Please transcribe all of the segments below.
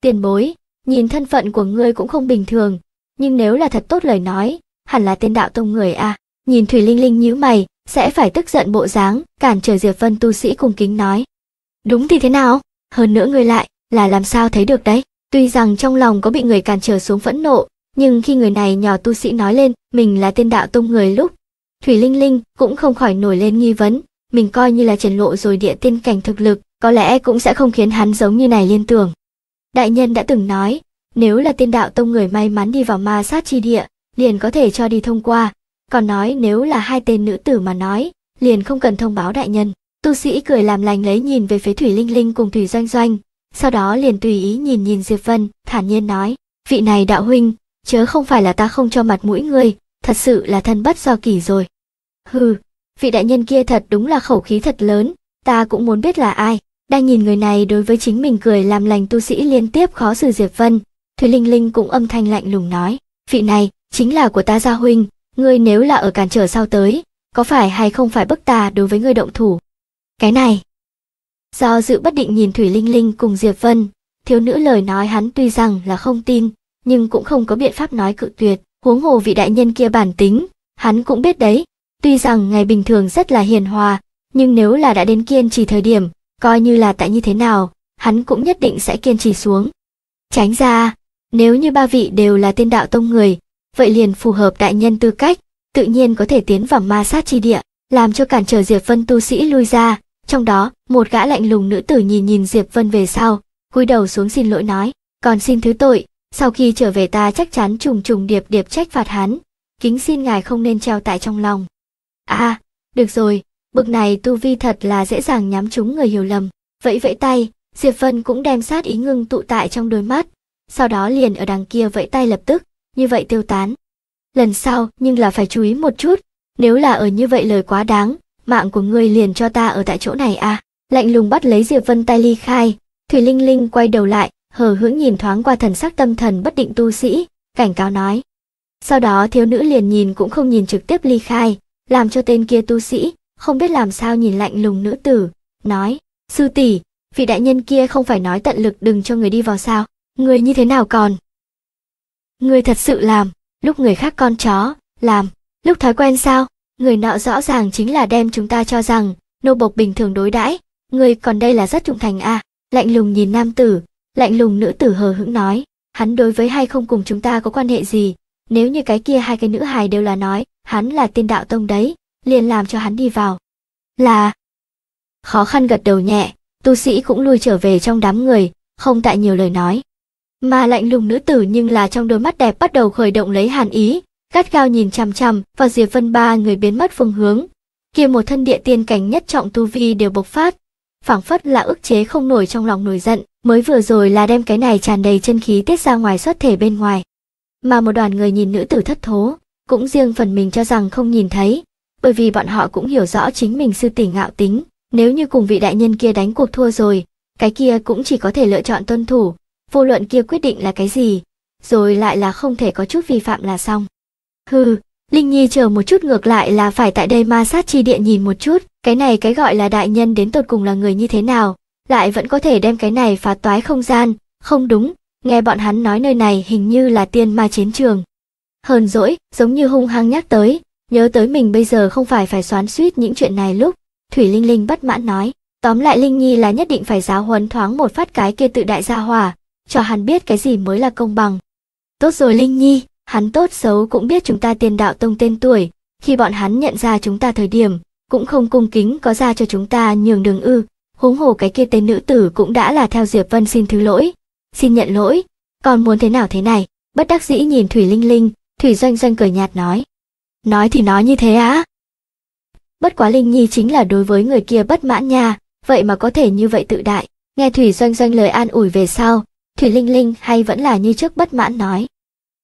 tiền bối nhìn thân phận của ngươi cũng không bình thường nhưng nếu là thật tốt lời nói hẳn là tên đạo tông người à nhìn thủy linh linh nhíu mày sẽ phải tức giận bộ dáng cản trở diệp vân tu sĩ cùng kính nói đúng thì thế nào hơn nữa ngươi lại là làm sao thấy được đấy tuy rằng trong lòng có bị người cản trở xuống phẫn nộ nhưng khi người này nhỏ tu sĩ nói lên mình là tên đạo tông người lúc thủy linh linh cũng không khỏi nổi lên nghi vấn mình coi như là triển lộ rồi địa tiên cảnh thực lực có lẽ cũng sẽ không khiến hắn giống như này liên tưởng Đại nhân đã từng nói, nếu là tiên đạo tông người may mắn đi vào ma sát chi địa, liền có thể cho đi thông qua, còn nói nếu là hai tên nữ tử mà nói, liền không cần thông báo đại nhân. Tu sĩ cười làm lành lấy nhìn về phía Thủy Linh Linh cùng Thủy Doanh Doanh, sau đó liền tùy ý nhìn nhìn Diệp Vân, thản nhiên nói, vị này đạo huynh, chớ không phải là ta không cho mặt mũi người, thật sự là thân bất do kỷ rồi. Hừ, vị đại nhân kia thật đúng là khẩu khí thật lớn, ta cũng muốn biết là ai. Đang nhìn người này đối với chính mình cười làm lành tu sĩ liên tiếp khó xử Diệp Vân, thủy Linh Linh cũng âm thanh lạnh lùng nói, vị này chính là của ta gia huynh, ngươi nếu là ở cản trở sau tới, có phải hay không phải bức ta đối với ngươi động thủ? Cái này. Do dự bất định nhìn Thủy Linh Linh cùng Diệp Vân, thiếu nữ lời nói hắn tuy rằng là không tin, nhưng cũng không có biện pháp nói cự tuyệt, huống hồ vị đại nhân kia bản tính, hắn cũng biết đấy. Tuy rằng ngày bình thường rất là hiền hòa, nhưng nếu là đã đến kiên trì thời điểm, coi như là tại như thế nào, hắn cũng nhất định sẽ kiên trì xuống. Tránh ra, nếu như ba vị đều là tiên đạo tông người, vậy liền phù hợp đại nhân tư cách, tự nhiên có thể tiến vào ma sát chi địa, làm cho cản trở Diệp Vân tu sĩ lui ra, trong đó một gã lạnh lùng nữ tử nhìn nhìn Diệp Vân về sau, cúi đầu xuống xin lỗi nói, còn xin thứ tội, sau khi trở về ta chắc chắn trùng trùng điệp điệp trách phạt hắn, kính xin ngài không nên treo tại trong lòng. À, được rồi, Bực này tu vi thật là dễ dàng nhắm trúng người hiểu lầm. Vậy vẫy tay, Diệp Vân cũng đem sát ý ngưng tụ tại trong đôi mắt, sau đó liền ở đằng kia vẫy tay lập tức, như vậy tiêu tán. Lần sau nhưng là phải chú ý một chút, nếu là ở như vậy lời quá đáng, mạng của ngươi liền cho ta ở tại chỗ này à. Lạnh lùng bắt lấy Diệp Vân tay ly khai, Thủy Linh Linh quay đầu lại, hờ hững nhìn thoáng qua thần sắc tâm thần bất định tu sĩ, cảnh cáo nói. Sau đó thiếu nữ liền nhìn cũng không nhìn trực tiếp ly khai, làm cho tên kia tu sĩ không biết làm sao nhìn lạnh lùng nữ tử, nói, sư tỷ, vị đại nhân kia không phải nói tận lực đừng cho người đi vào sao, người như thế nào còn? Người thật sự làm, lúc người khác con chó, làm, lúc thói quen sao, người nọ rõ ràng chính là đem chúng ta cho rằng, nô bộc bình thường đối đãi, người còn đây là rất trung thành à, lạnh lùng nhìn nam tử, lạnh lùng nữ tử hờ hững nói, hắn đối với hay không cùng chúng ta có quan hệ gì, nếu như cái kia hai cái nữ hài đều là nói, hắn là tiên đạo tông đấy, liền làm cho hắn đi vào. Là khó khăn gật đầu nhẹ, tu sĩ cũng lui trở về trong đám người, không tại nhiều lời nói. Mà lạnh lùng nữ tử nhưng là trong đôi mắt đẹp bắt đầu khởi động lấy hàn ý, gắt gao nhìn chằm chằm và Diệp Vân ba người biến mất phương hướng. Kia một thân địa tiên cảnh nhất trọng tu vi đều bộc phát, phảng phất là ức chế không nổi trong lòng nổi giận, mới vừa rồi là đem cái này tràn đầy chân khí tiết ra ngoài xuất thể bên ngoài. Mà một đoàn người nhìn nữ tử thất thố, cũng riêng phần mình cho rằng không nhìn thấy, bởi vì bọn họ cũng hiểu rõ chính mình sư tỷ ngạo tính, nếu như cùng vị đại nhân kia đánh cuộc thua rồi, cái kia cũng chỉ có thể lựa chọn tuân thủ, vô luận kia quyết định là cái gì, rồi lại là không thể có chút vi phạm là xong. Hừ, Linh Nhi chờ một chút ngược lại là phải tại đây ma sát chi địa nhìn một chút, cái này cái gọi là đại nhân đến tột cùng là người như thế nào, lại vẫn có thể đem cái này phá toái không gian, không đúng, nghe bọn hắn nói nơi này hình như là tiên ma chiến trường. Hờn dỗi, giống như hung hăng nhắc tới, Nhớ tới mình bây giờ không phải phải xoắn suýt những chuyện này lúc, Thủy Linh Linh bất mãn nói. Tóm lại Linh Nhi là nhất định phải giáo huấn thoáng một phát cái kia tự đại gia hỏa, cho hắn biết cái gì mới là công bằng. Tốt rồi Linh Nhi, hắn tốt xấu cũng biết chúng ta tiền đạo tông tên tuổi, khi bọn hắn nhận ra chúng ta thời điểm, cũng không cung kính có ra cho chúng ta nhường đường ư, huống hồ cái kia tên nữ tử cũng đã là theo Diệp Vân xin thứ lỗi, xin nhận lỗi, còn muốn thế nào thế này, bất đắc dĩ nhìn Thủy Linh Linh, Thủy Doanh Doanh cười nhạt nói, nói thì nói như thế á. Bất quá Linh Nhi chính là đối với người kia bất mãn nha, vậy mà có thể như vậy tự đại. Nghe Thủy Doanh Doanh lời an ủi về sau, Thủy Linh Linh hay vẫn là như trước bất mãn nói.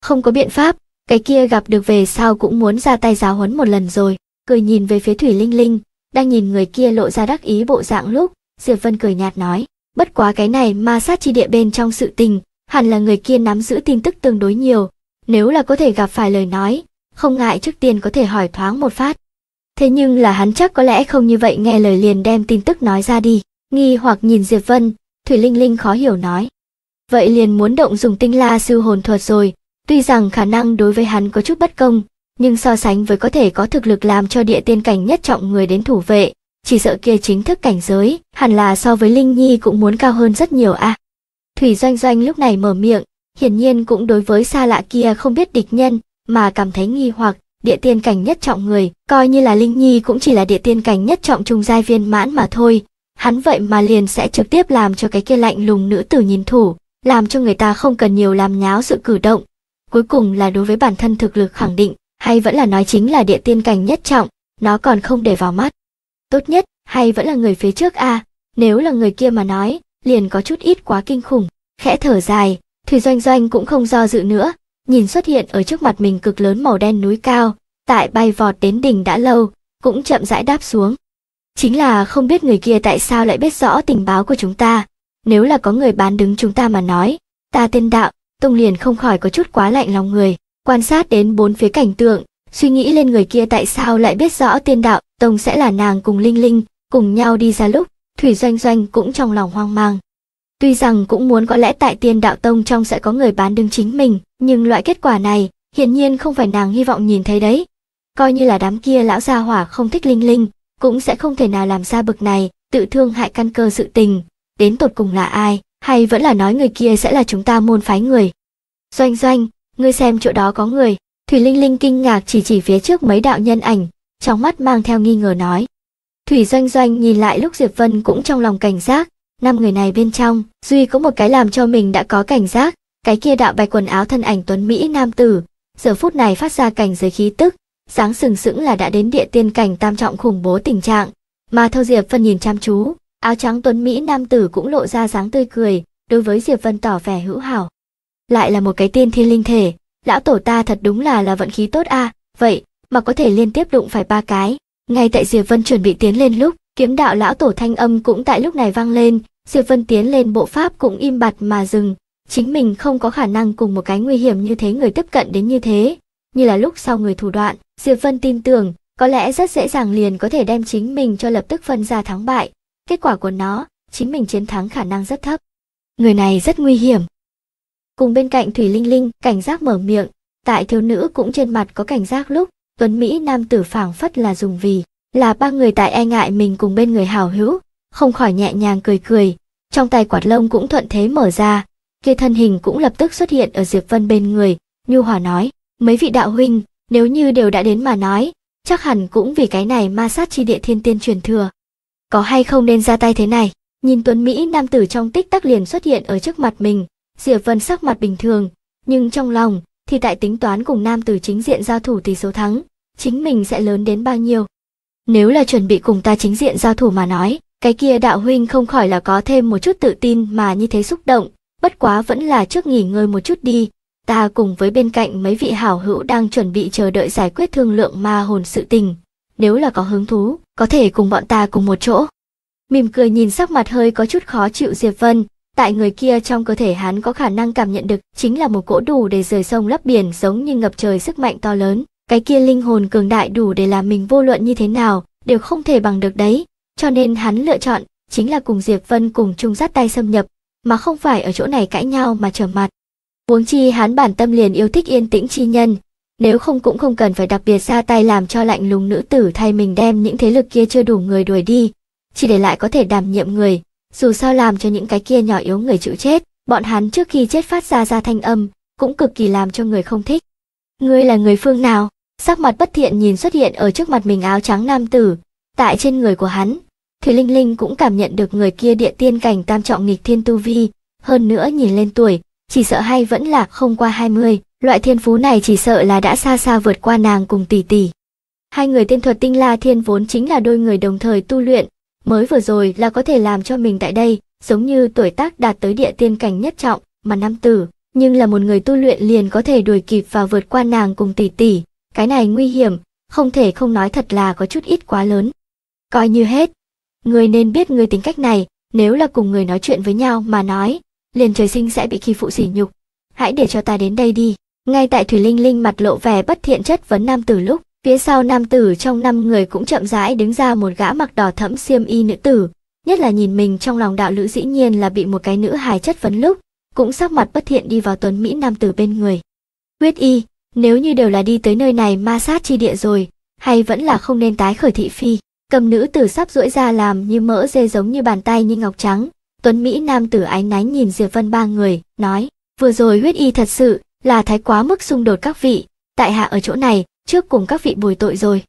Không có biện pháp, cái kia gặp được về sau cũng muốn ra tay giáo huấn một lần rồi, cười nhìn về phía Thủy Linh Linh, đang nhìn người kia lộ ra đắc ý bộ dạng lúc, Diệp Vân cười nhạt nói, bất quá cái này ma sát chi địa bên trong sự tình, hẳn là người kia nắm giữ tin tức tương đối nhiều, nếu là có thể gặp phải lời nói, không ngại trước tiên có thể hỏi thoáng một phát. Thế nhưng là hắn chắc có lẽ không như vậy nghe lời liền đem tin tức nói ra đi, nghi hoặc nhìn Diệp Vân, Thủy Linh Linh khó hiểu nói. Vậy liền muốn động dùng tinh la siêu hồn thuật rồi, tuy rằng khả năng đối với hắn có chút bất công, nhưng so sánh với có thể có thực lực làm cho địa tiên cảnh nhất trọng người đến thủ vệ, chỉ sợ kia chính thức cảnh giới, hẳn là so với Linh Nhi cũng muốn cao hơn rất nhiều a. À. Thủy Doanh Doanh lúc này mở miệng, hiển nhiên cũng đối với xa lạ kia không biết địch nhân, mà cảm thấy nghi hoặc địa tiên cảnh nhất trọng người coi như là linh nhi cũng chỉ là địa tiên cảnh nhất trọng trung giai viên mãn mà thôi hắn vậy mà liền sẽ trực tiếp làm cho cái kia lạnh lùng nữ tử nhìn thủ làm cho người ta không cần nhiều làm nháo sự cử động cuối cùng là đối với bản thân thực lực khẳng định hay vẫn là nói chính là địa tiên cảnh nhất trọng nó còn không để vào mắt tốt nhất hay vẫn là người phía trước a à, nếu là người kia mà nói liền có chút ít quá kinh khủng khẽ thở dài thủy doanh doanh cũng không do dự nữa nhìn xuất hiện ở trước mặt mình cực lớn màu đen núi cao, tại bay vọt đến đỉnh đã lâu, cũng chậm rãi đáp xuống. Chính là không biết người kia tại sao lại biết rõ tình báo của chúng ta, nếu là có người bán đứng chúng ta mà nói, ta tên đạo, Tông liền không khỏi có chút quá lạnh lòng người, quan sát đến bốn phía cảnh tượng, suy nghĩ lên người kia tại sao lại biết rõ tiên đạo, Tông sẽ là nàng cùng Linh Linh, cùng nhau đi ra lúc, Thủy Doanh Doanh cũng trong lòng hoang mang. Tuy rằng cũng muốn có lẽ tại tiên đạo tông trong sẽ có người bán đứng chính mình, nhưng loại kết quả này hiển nhiên không phải nàng hy vọng nhìn thấy đấy. Coi như là đám kia lão gia hỏa không thích Linh Linh, cũng sẽ không thể nào làm ra bực này, tự thương hại căn cơ sự tình. Đến tột cùng là ai, hay vẫn là nói người kia sẽ là chúng ta môn phái người. Doanh doanh, ngươi xem chỗ đó có người. Thủy Linh Linh kinh ngạc chỉ chỉ phía trước mấy đạo nhân ảnh, trong mắt mang theo nghi ngờ nói. Thủy Doanh Doanh nhìn lại lúc Diệp Vân cũng trong lòng cảnh giác, năm người này bên trong duy có một cái làm cho mình đã có cảnh giác cái kia đạo bạch quần áo thân ảnh tuấn mỹ nam tử giờ phút này phát ra cảnh giới khí tức sáng sừng sững là đã đến địa tiên cảnh tam trọng khủng bố tình trạng mà theo diệp phân nhìn chăm chú áo trắng tuấn mỹ nam tử cũng lộ ra dáng tươi cười đối với diệp vân tỏ vẻ hữu hảo lại là một cái tiên thiên linh thể lão tổ ta thật đúng là là vận khí tốt a à, vậy mà có thể liên tiếp đụng phải ba cái ngay tại diệp vân chuẩn bị tiến lên lúc Kiếm đạo lão tổ thanh âm cũng tại lúc này vang lên, Diệp Vân tiến lên bộ pháp cũng im bặt mà dừng. Chính mình không có khả năng cùng một cái nguy hiểm như thế người tiếp cận đến như thế. Như là lúc sau người thủ đoạn, Diệp Vân tin tưởng, có lẽ rất dễ dàng liền có thể đem chính mình cho lập tức phân ra thắng bại. Kết quả của nó, chính mình chiến thắng khả năng rất thấp. Người này rất nguy hiểm. Cùng bên cạnh Thủy Linh Linh, cảnh giác mở miệng, tại thiếu nữ cũng trên mặt có cảnh giác lúc, Tuấn Mỹ nam tử phảng phất là dùng vì là ba người tại e ngại mình cùng bên người hào hữu, không khỏi nhẹ nhàng cười cười, trong tay quạt lông cũng thuận thế mở ra, kia thân hình cũng lập tức xuất hiện ở Diệp Vân bên người, Nhu Hòa nói, mấy vị đạo huynh, nếu như đều đã đến mà nói, chắc hẳn cũng vì cái này ma sát chi địa thiên tiên truyền thừa. Có hay không nên ra tay thế này? Nhìn Tuấn Mỹ nam tử trong tích tắc liền xuất hiện ở trước mặt mình, Diệp Vân sắc mặt bình thường, nhưng trong lòng thì tại tính toán cùng nam tử chính diện giao thủ tỷ số thắng, chính mình sẽ lớn đến bao nhiêu. Nếu là chuẩn bị cùng ta chính diện giao thủ mà nói, cái kia đạo huynh không khỏi là có thêm một chút tự tin mà như thế xúc động, bất quá vẫn là trước nghỉ ngơi một chút đi. Ta cùng với bên cạnh mấy vị hảo hữu đang chuẩn bị chờ đợi giải quyết thương lượng ma hồn sự tình. Nếu là có hứng thú, có thể cùng bọn ta cùng một chỗ. Mỉm cười nhìn sắc mặt hơi có chút khó chịu Diệp Vân, tại người kia trong cơ thể hắn có khả năng cảm nhận được chính là một cỗ đủ để rời sông lấp biển giống như ngập trời sức mạnh to lớn cái kia linh hồn cường đại đủ để làm mình vô luận như thế nào đều không thể bằng được đấy cho nên hắn lựa chọn chính là cùng diệp vân cùng chung dắt tay xâm nhập mà không phải ở chỗ này cãi nhau mà trở mặt huống chi hắn bản tâm liền yêu thích yên tĩnh chi nhân nếu không cũng không cần phải đặc biệt ra tay làm cho lạnh lùng nữ tử thay mình đem những thế lực kia chưa đủ người đuổi đi chỉ để lại có thể đảm nhiệm người dù sao làm cho những cái kia nhỏ yếu người chịu chết bọn hắn trước khi chết phát ra ra thanh âm cũng cực kỳ làm cho người không thích ngươi là người phương nào sắc mặt bất thiện nhìn xuất hiện ở trước mặt mình áo trắng nam tử, tại trên người của hắn. Thủy Linh Linh cũng cảm nhận được người kia địa tiên cảnh tam trọng nghịch thiên tu vi, hơn nữa nhìn lên tuổi, chỉ sợ hay vẫn là không qua 20, loại thiên phú này chỉ sợ là đã xa xa vượt qua nàng cùng tỷ tỷ. Hai người tiên thuật tinh la thiên vốn chính là đôi người đồng thời tu luyện, mới vừa rồi là có thể làm cho mình tại đây, giống như tuổi tác đạt tới địa tiên cảnh nhất trọng mà nam tử, nhưng là một người tu luyện liền có thể đuổi kịp và vượt qua nàng cùng tỷ tỷ, cái này nguy hiểm, không thể không nói thật là có chút ít quá lớn. Coi như hết. Người nên biết người tính cách này, nếu là cùng người nói chuyện với nhau mà nói, liền trời sinh sẽ bị khi phụ sỉ nhục. Hãy để cho ta đến đây đi. Ngay tại Thủy Linh Linh mặt lộ vẻ bất thiện chất vấn nam tử lúc, phía sau nam tử trong năm người cũng chậm rãi đứng ra một gã mặc đỏ thẫm xiêm y nữ tử, nhất là nhìn mình trong lòng đạo lữ dĩ nhiên là bị một cái nữ hài chất vấn lúc, cũng sắc mặt bất thiện đi vào tuấn mỹ nam tử bên người. quyết y, nếu như đều là đi tới nơi này ma sát chi địa rồi, hay vẫn là không nên tái khởi thị phi. Cầm nữ tử sắp duỗi ra làm như mỡ dê giống như bàn tay như ngọc trắng. Tuấn Mỹ nam tử ánh náy nhìn Diệp Vân ba người, nói, vừa rồi huyết y thật sự là thái quá mức xung đột các vị, tại hạ ở chỗ này, trước cùng các vị bồi tội rồi.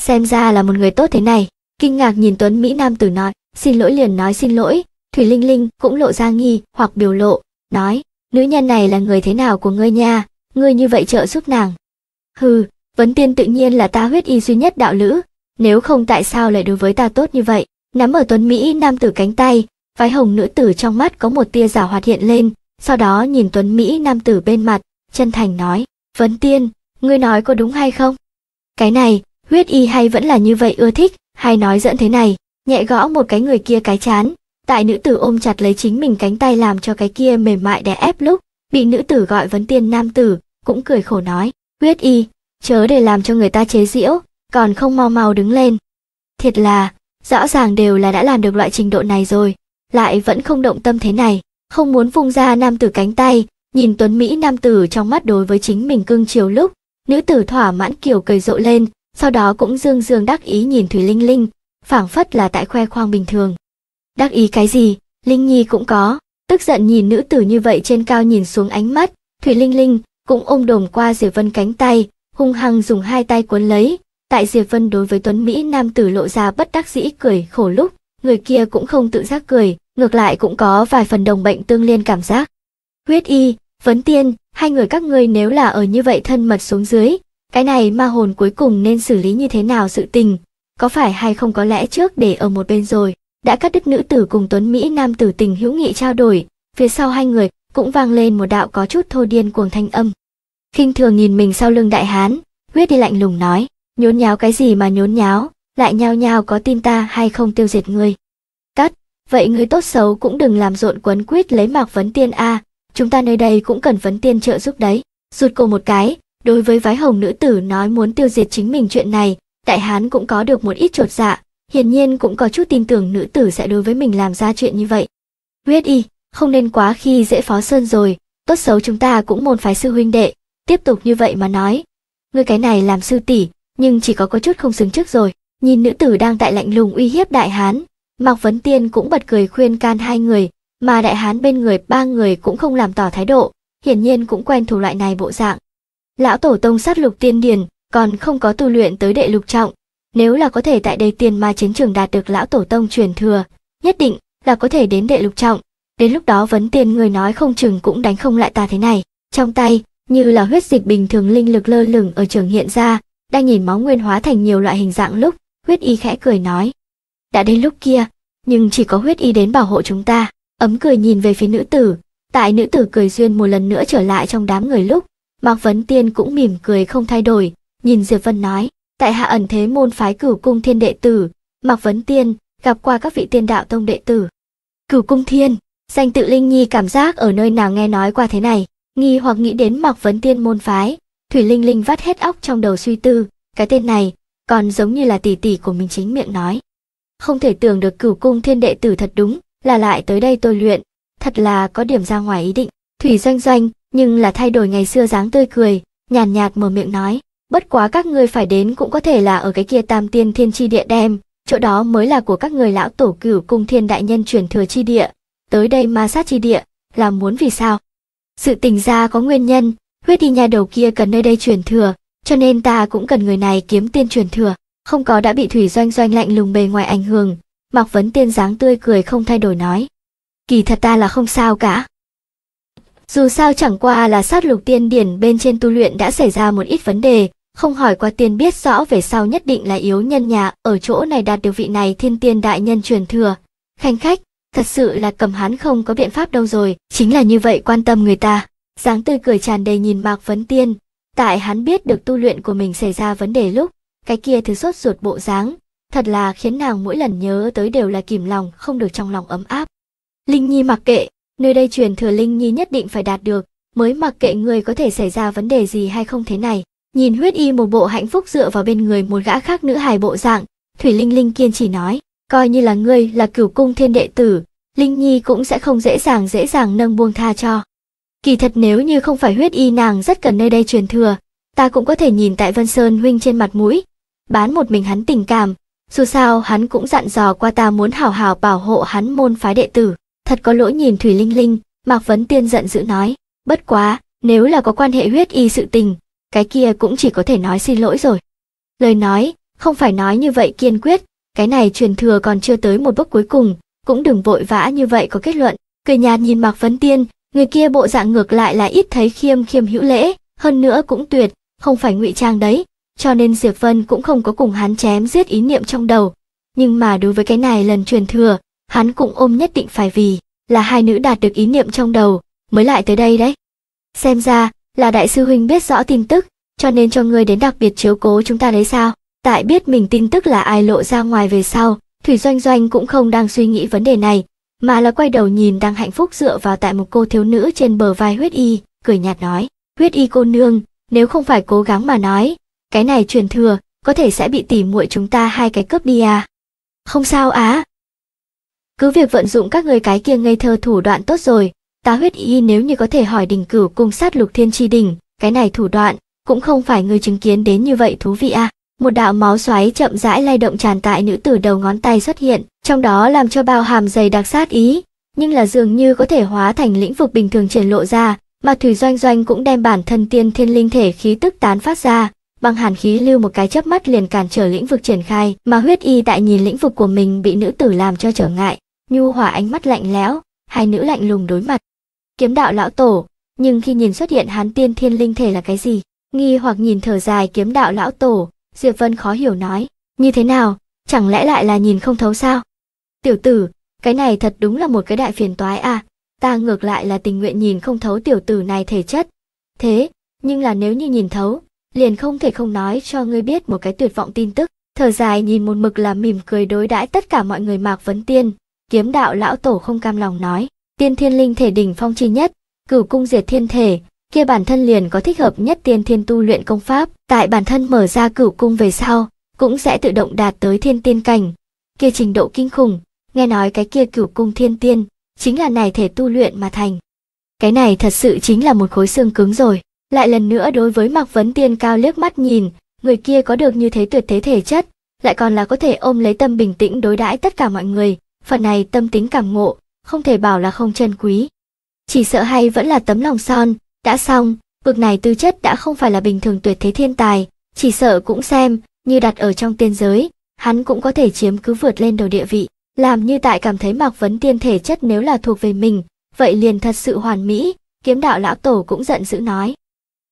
Xem ra là một người tốt thế này, kinh ngạc nhìn Tuấn Mỹ nam tử nói, xin lỗi liền nói xin lỗi, Thủy Linh Linh cũng lộ ra nghi hoặc biểu lộ, nói, nữ nhân này là người thế nào của ngươi nha, ngươi như vậy trợ giúp nàng. Hừ, vấn tiên tự nhiên là ta huyết y duy nhất đạo lữ, nếu không tại sao lại đối với ta tốt như vậy. Nắm ở tuấn Mỹ nam tử cánh tay, vái hồng nữ tử trong mắt có một tia giả hoạt hiện lên, sau đó nhìn tuấn Mỹ nam tử bên mặt, chân thành nói, vấn tiên, ngươi nói có đúng hay không? Cái này, huyết y hay vẫn là như vậy ưa thích, hay nói dẫn thế này, nhẹ gõ một cái người kia cái chán, tại nữ tử ôm chặt lấy chính mình cánh tay làm cho cái kia mềm mại đè ép lúc, bị nữ tử gọi vấn tiên nam tử, cũng cười khổ nói, quyết y, chớ để làm cho người ta chế giễu, còn không mau mau đứng lên. Thiệt là, rõ ràng đều là đã làm được loại trình độ này rồi, lại vẫn không động tâm thế này, không muốn vung ra nam tử cánh tay, nhìn tuấn Mỹ nam tử trong mắt đối với chính mình cưng chiều lúc, nữ tử thỏa mãn kiểu cười rộ lên, sau đó cũng dương dương đắc ý nhìn Thủy Linh Linh, phảng phất là tại khoe khoang bình thường. Đắc ý cái gì, Linh Nhi cũng có, tức giận nhìn nữ tử như vậy trên cao nhìn xuống ánh mắt, Thủy Linh Linh cũng ôm đồm qua Diệp Vân cánh tay, hung hăng dùng hai tay cuốn lấy. Tại Diệp Vân đối với Tuấn Mỹ nam tử lộ ra bất đắc dĩ cười khổ lúc, người kia cũng không tự giác cười, ngược lại cũng có vài phần đồng bệnh tương liên cảm giác. Huyết y, vấn tiên, hai người các ngươi nếu là ở như vậy thân mật xuống dưới, cái này ma hồn cuối cùng nên xử lý như thế nào sự tình, có phải hay không có lẽ trước để ở một bên rồi, đã cắt đứt nữ tử cùng Tuấn Mỹ nam tử tình hữu nghị trao đổi, phía sau hai người cũng vang lên một đạo có chút thô điên cuồng thanh âm. Kinh thường nhìn mình sau lưng đại hán, huyết đi lạnh lùng nói, nhốn nháo cái gì mà nhốn nháo, lại nhao nhao có tin ta hay không tiêu diệt ngươi. Cắt, vậy người tốt xấu cũng đừng làm rộn quấn quýt lấy mạc vấn tiên a, chúng ta nơi đây cũng cần vấn tiên trợ giúp đấy. Rụt cổ một cái, đối với vái hồng nữ tử nói muốn tiêu diệt chính mình chuyện này, đại hán cũng có được một ít trột dạ, hiển nhiên cũng có chút tin tưởng nữ tử sẽ đối với mình làm ra chuyện như vậy. Huyết y, không nên quá khi dễ phó sơn rồi, tốt xấu chúng ta cũng môn phái sư huynh đệ, tiếp tục như vậy mà nói. Ngươi cái này làm sư tỷ, nhưng chỉ có có chút không xứng trước rồi, nhìn nữ tử đang tại lạnh lùng uy hiếp đại hán, Mạc Vấn Tiên cũng bật cười khuyên can hai người, mà đại hán bên người ba người cũng không làm tỏ thái độ, hiển nhiên cũng quen thủ loại này bộ dạng. Lão tổ tông sát lục tiên điền, còn không có tu luyện tới đệ lục trọng, nếu là có thể tại đây tiền ma chiến trường đạt được lão tổ tông truyền thừa, nhất định là có thể đến đệ lục trọng, đến lúc đó vấn tiền người nói không chừng cũng đánh không lại ta thế này. Trong tay, như là huyết dịch bình thường linh lực lơ lửng ở trường hiện ra, đang nhìn máu nguyên hóa thành nhiều loại hình dạng lúc, huyết y khẽ cười nói. Đã đến lúc kia, nhưng chỉ có huyết y đến bảo hộ chúng ta, ấm cười nhìn về phía nữ tử, tại nữ tử cười duyên một lần nữa trở lại trong đám người lúc, Mạc Vấn Tiên cũng mỉm cười không thay đổi, nhìn Diệp Vân nói, tại hạ ẩn thế môn phái cửu cung thiên đệ tử, Mạc Vấn Tiên, gặp qua các vị tiên đạo tông đệ tử. Cửu cung thiên, Danh tự Linh Nhi cảm giác ở nơi nào nghe nói qua thế này, nghi hoặc nghĩ đến mặc Vấn Tiên môn phái, Thủy Linh Linh vắt hết óc trong đầu suy tư, cái tên này còn giống như là tỷ tỷ của mình chính miệng nói. Không thể tưởng được cửu cung thiên đệ tử thật đúng, là lại tới đây tôi luyện, thật là có điểm ra ngoài ý định. Thủy doanh doanh, nhưng là thay đổi ngày xưa dáng tươi cười, nhàn nhạt, nhạt mở miệng nói, bất quá các người phải đến cũng có thể là ở cái kia tam tiên thiên chi địa đem, chỗ đó mới là của các người lão tổ cửu cung thiên đại nhân truyền thừa chi địa, tới đây ma sát chi địa, là muốn vì sao? Sự tình ra có nguyên nhân, huyết y nha đầu kia cần nơi đây truyền thừa, cho nên ta cũng cần người này kiếm tiên truyền thừa, không có đã bị thủy doanh doanh lạnh lùng bề ngoài ảnh hưởng, mặc Vấn Tiên dáng tươi cười không thay đổi nói. Kỳ thật ta là không sao cả. Dù sao chẳng qua là sát lục tiên điển bên trên tu luyện đã xảy ra một ít vấn đề, không hỏi qua tiên biết rõ về sau nhất định là yếu nhân nhà ở chỗ này đạt được vị này thiên tiên đại nhân truyền thừa. Khanh khách, thật sự là cầm hắn không có biện pháp đâu rồi, chính là như vậy quan tâm người ta. dáng tươi cười tràn đầy nhìn Mạc Vấn Tiên, tại hắn biết được tu luyện của mình xảy ra vấn đề lúc, cái kia thứ sốt ruột bộ dáng, thật là khiến nàng mỗi lần nhớ tới đều là kìm lòng không được trong lòng ấm áp. Linh Nhi mặc kệ, nơi đây truyền thừa Linh Nhi nhất định phải đạt được, mới mặc kệ người có thể xảy ra vấn đề gì hay không thế này. Nhìn huyết y một bộ hạnh phúc dựa vào bên người một gã khác nữ hài bộ dạng, Thủy Linh Linh kiên trì nói coi như là ngươi là cửu cung thiên đệ tử, Linh Nhi cũng sẽ không dễ dàng dễ dàng nâng buông tha cho. Kỳ thật nếu như không phải huyết y nàng rất cần nơi đây truyền thừa, ta cũng có thể nhìn tại Vân Sơn huynh trên mặt mũi, bán một mình hắn tình cảm, dù sao hắn cũng dặn dò qua ta muốn hảo hảo bảo hộ hắn môn phái đệ tử, thật có lỗi nhìn Thủy Linh Linh, Mạc Vấn Tiên giận dữ nói, bất quá, nếu là có quan hệ huyết y sự tình, cái kia cũng chỉ có thể nói xin lỗi rồi. Lời nói, không phải nói như vậy kiên quyết, cái này truyền thừa còn chưa tới một bước cuối cùng, cũng đừng vội vã như vậy có kết luận. Cười nhạt nhìn Mạc Vấn Tiên, người kia bộ dạng ngược lại là ít thấy khiêm khiêm hữu lễ, hơn nữa cũng tuyệt, không phải ngụy trang đấy, cho nên Diệp Vân cũng không có cùng hắn chém giết ý niệm trong đầu. Nhưng mà đối với cái này lần truyền thừa, hắn cũng ôm nhất định phải vì là hai nữ đạt được ý niệm trong đầu, mới lại tới đây đấy. Xem ra, là đại sư huynh biết rõ tin tức, cho nên cho ngươi đến đặc biệt chiếu cố chúng ta đấy sao? Tại biết mình tin tức là ai lộ ra ngoài về sau, Thủy Doanh Doanh cũng không đang suy nghĩ vấn đề này, mà là quay đầu nhìn đang hạnh phúc dựa vào tại một cô thiếu nữ trên bờ vai huyết y, cười nhạt nói, huyết y cô nương, nếu không phải cố gắng mà nói, cái này truyền thừa, có thể sẽ bị tỉ muội chúng ta hai cái cướp đi à. Không sao á. Cứ việc vận dụng các người cái kia ngây thơ thủ đoạn tốt rồi, ta huyết y nếu như có thể hỏi đỉnh cửu cung sát lục thiên tri đỉnh, cái này thủ đoạn, cũng không phải người chứng kiến đến như vậy thú vị à một đạo máu xoáy chậm rãi lay động tràn tại nữ tử đầu ngón tay xuất hiện, trong đó làm cho bao hàm dày đặc sát ý, nhưng là dường như có thể hóa thành lĩnh vực bình thường triển lộ ra, mà Thủy Doanh Doanh cũng đem bản thân tiên thiên linh thể khí tức tán phát ra, bằng hàn khí lưu một cái chớp mắt liền cản trở lĩnh vực triển khai, mà huyết y tại nhìn lĩnh vực của mình bị nữ tử làm cho trở ngại, nhu hòa ánh mắt lạnh lẽo, hai nữ lạnh lùng đối mặt. Kiếm đạo lão tổ, nhưng khi nhìn xuất hiện hán tiên thiên linh thể là cái gì? Nghi hoặc nhìn thở dài kiếm đạo lão tổ, Diệp Vân khó hiểu nói, như thế nào, chẳng lẽ lại là nhìn không thấu sao? Tiểu tử, cái này thật đúng là một cái đại phiền toái à, ta ngược lại là tình nguyện nhìn không thấu tiểu tử này thể chất. Thế, nhưng là nếu như nhìn thấu, liền không thể không nói cho ngươi biết một cái tuyệt vọng tin tức. Thở dài nhìn một mực là mỉm cười đối đãi tất cả mọi người Mạc Vấn Tiên, kiếm đạo lão tổ không cam lòng nói, tiên thiên linh thể đỉnh phong chi nhất, cửu cung diệt thiên thể, kia bản thân liền có thích hợp nhất tiên thiên tu luyện công pháp, tại bản thân mở ra cửu cung về sau, cũng sẽ tự động đạt tới thiên tiên cảnh. Kia trình độ kinh khủng, nghe nói cái kia cửu cung thiên tiên, chính là này thể tu luyện mà thành. Cái này thật sự chính là một khối xương cứng rồi. Lại lần nữa đối với mặc Vấn Tiên cao liếc mắt nhìn, người kia có được như thế tuyệt thế thể chất, lại còn là có thể ôm lấy tâm bình tĩnh đối đãi tất cả mọi người, phần này tâm tính cảm ngộ, không thể bảo là không chân quý. Chỉ sợ hay vẫn là tấm lòng son, đã xong, bực này tư chất đã không phải là bình thường tuyệt thế thiên tài, chỉ sợ cũng xem, như đặt ở trong tiên giới, hắn cũng có thể chiếm cứ vượt lên đầu địa vị. Làm như tại cảm thấy Mạc Vấn Tiên thể chất nếu là thuộc về mình, vậy liền thật sự hoàn mỹ, kiếm đạo lão tổ cũng giận dữ nói.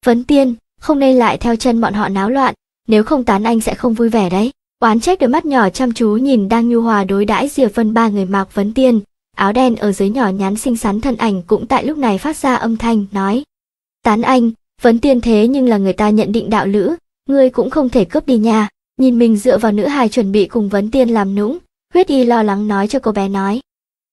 Vấn Tiên, không nên lại theo chân bọn họ náo loạn, nếu không tán anh sẽ không vui vẻ đấy. Oán trách đôi mắt nhỏ chăm chú nhìn đang nhu hòa đối đãi Diệp Vân ba người Mạc Vấn Tiên, áo đen ở dưới nhỏ nhắn xinh xắn thân ảnh cũng tại lúc này phát ra âm thanh nói Tán anh, vấn tiên thế nhưng là người ta nhận định đạo lữ, ngươi cũng không thể cướp đi nha. Nhìn mình dựa vào nữ hài chuẩn bị cùng vấn tiên làm nũng, huyết y lo lắng nói cho cô bé nói.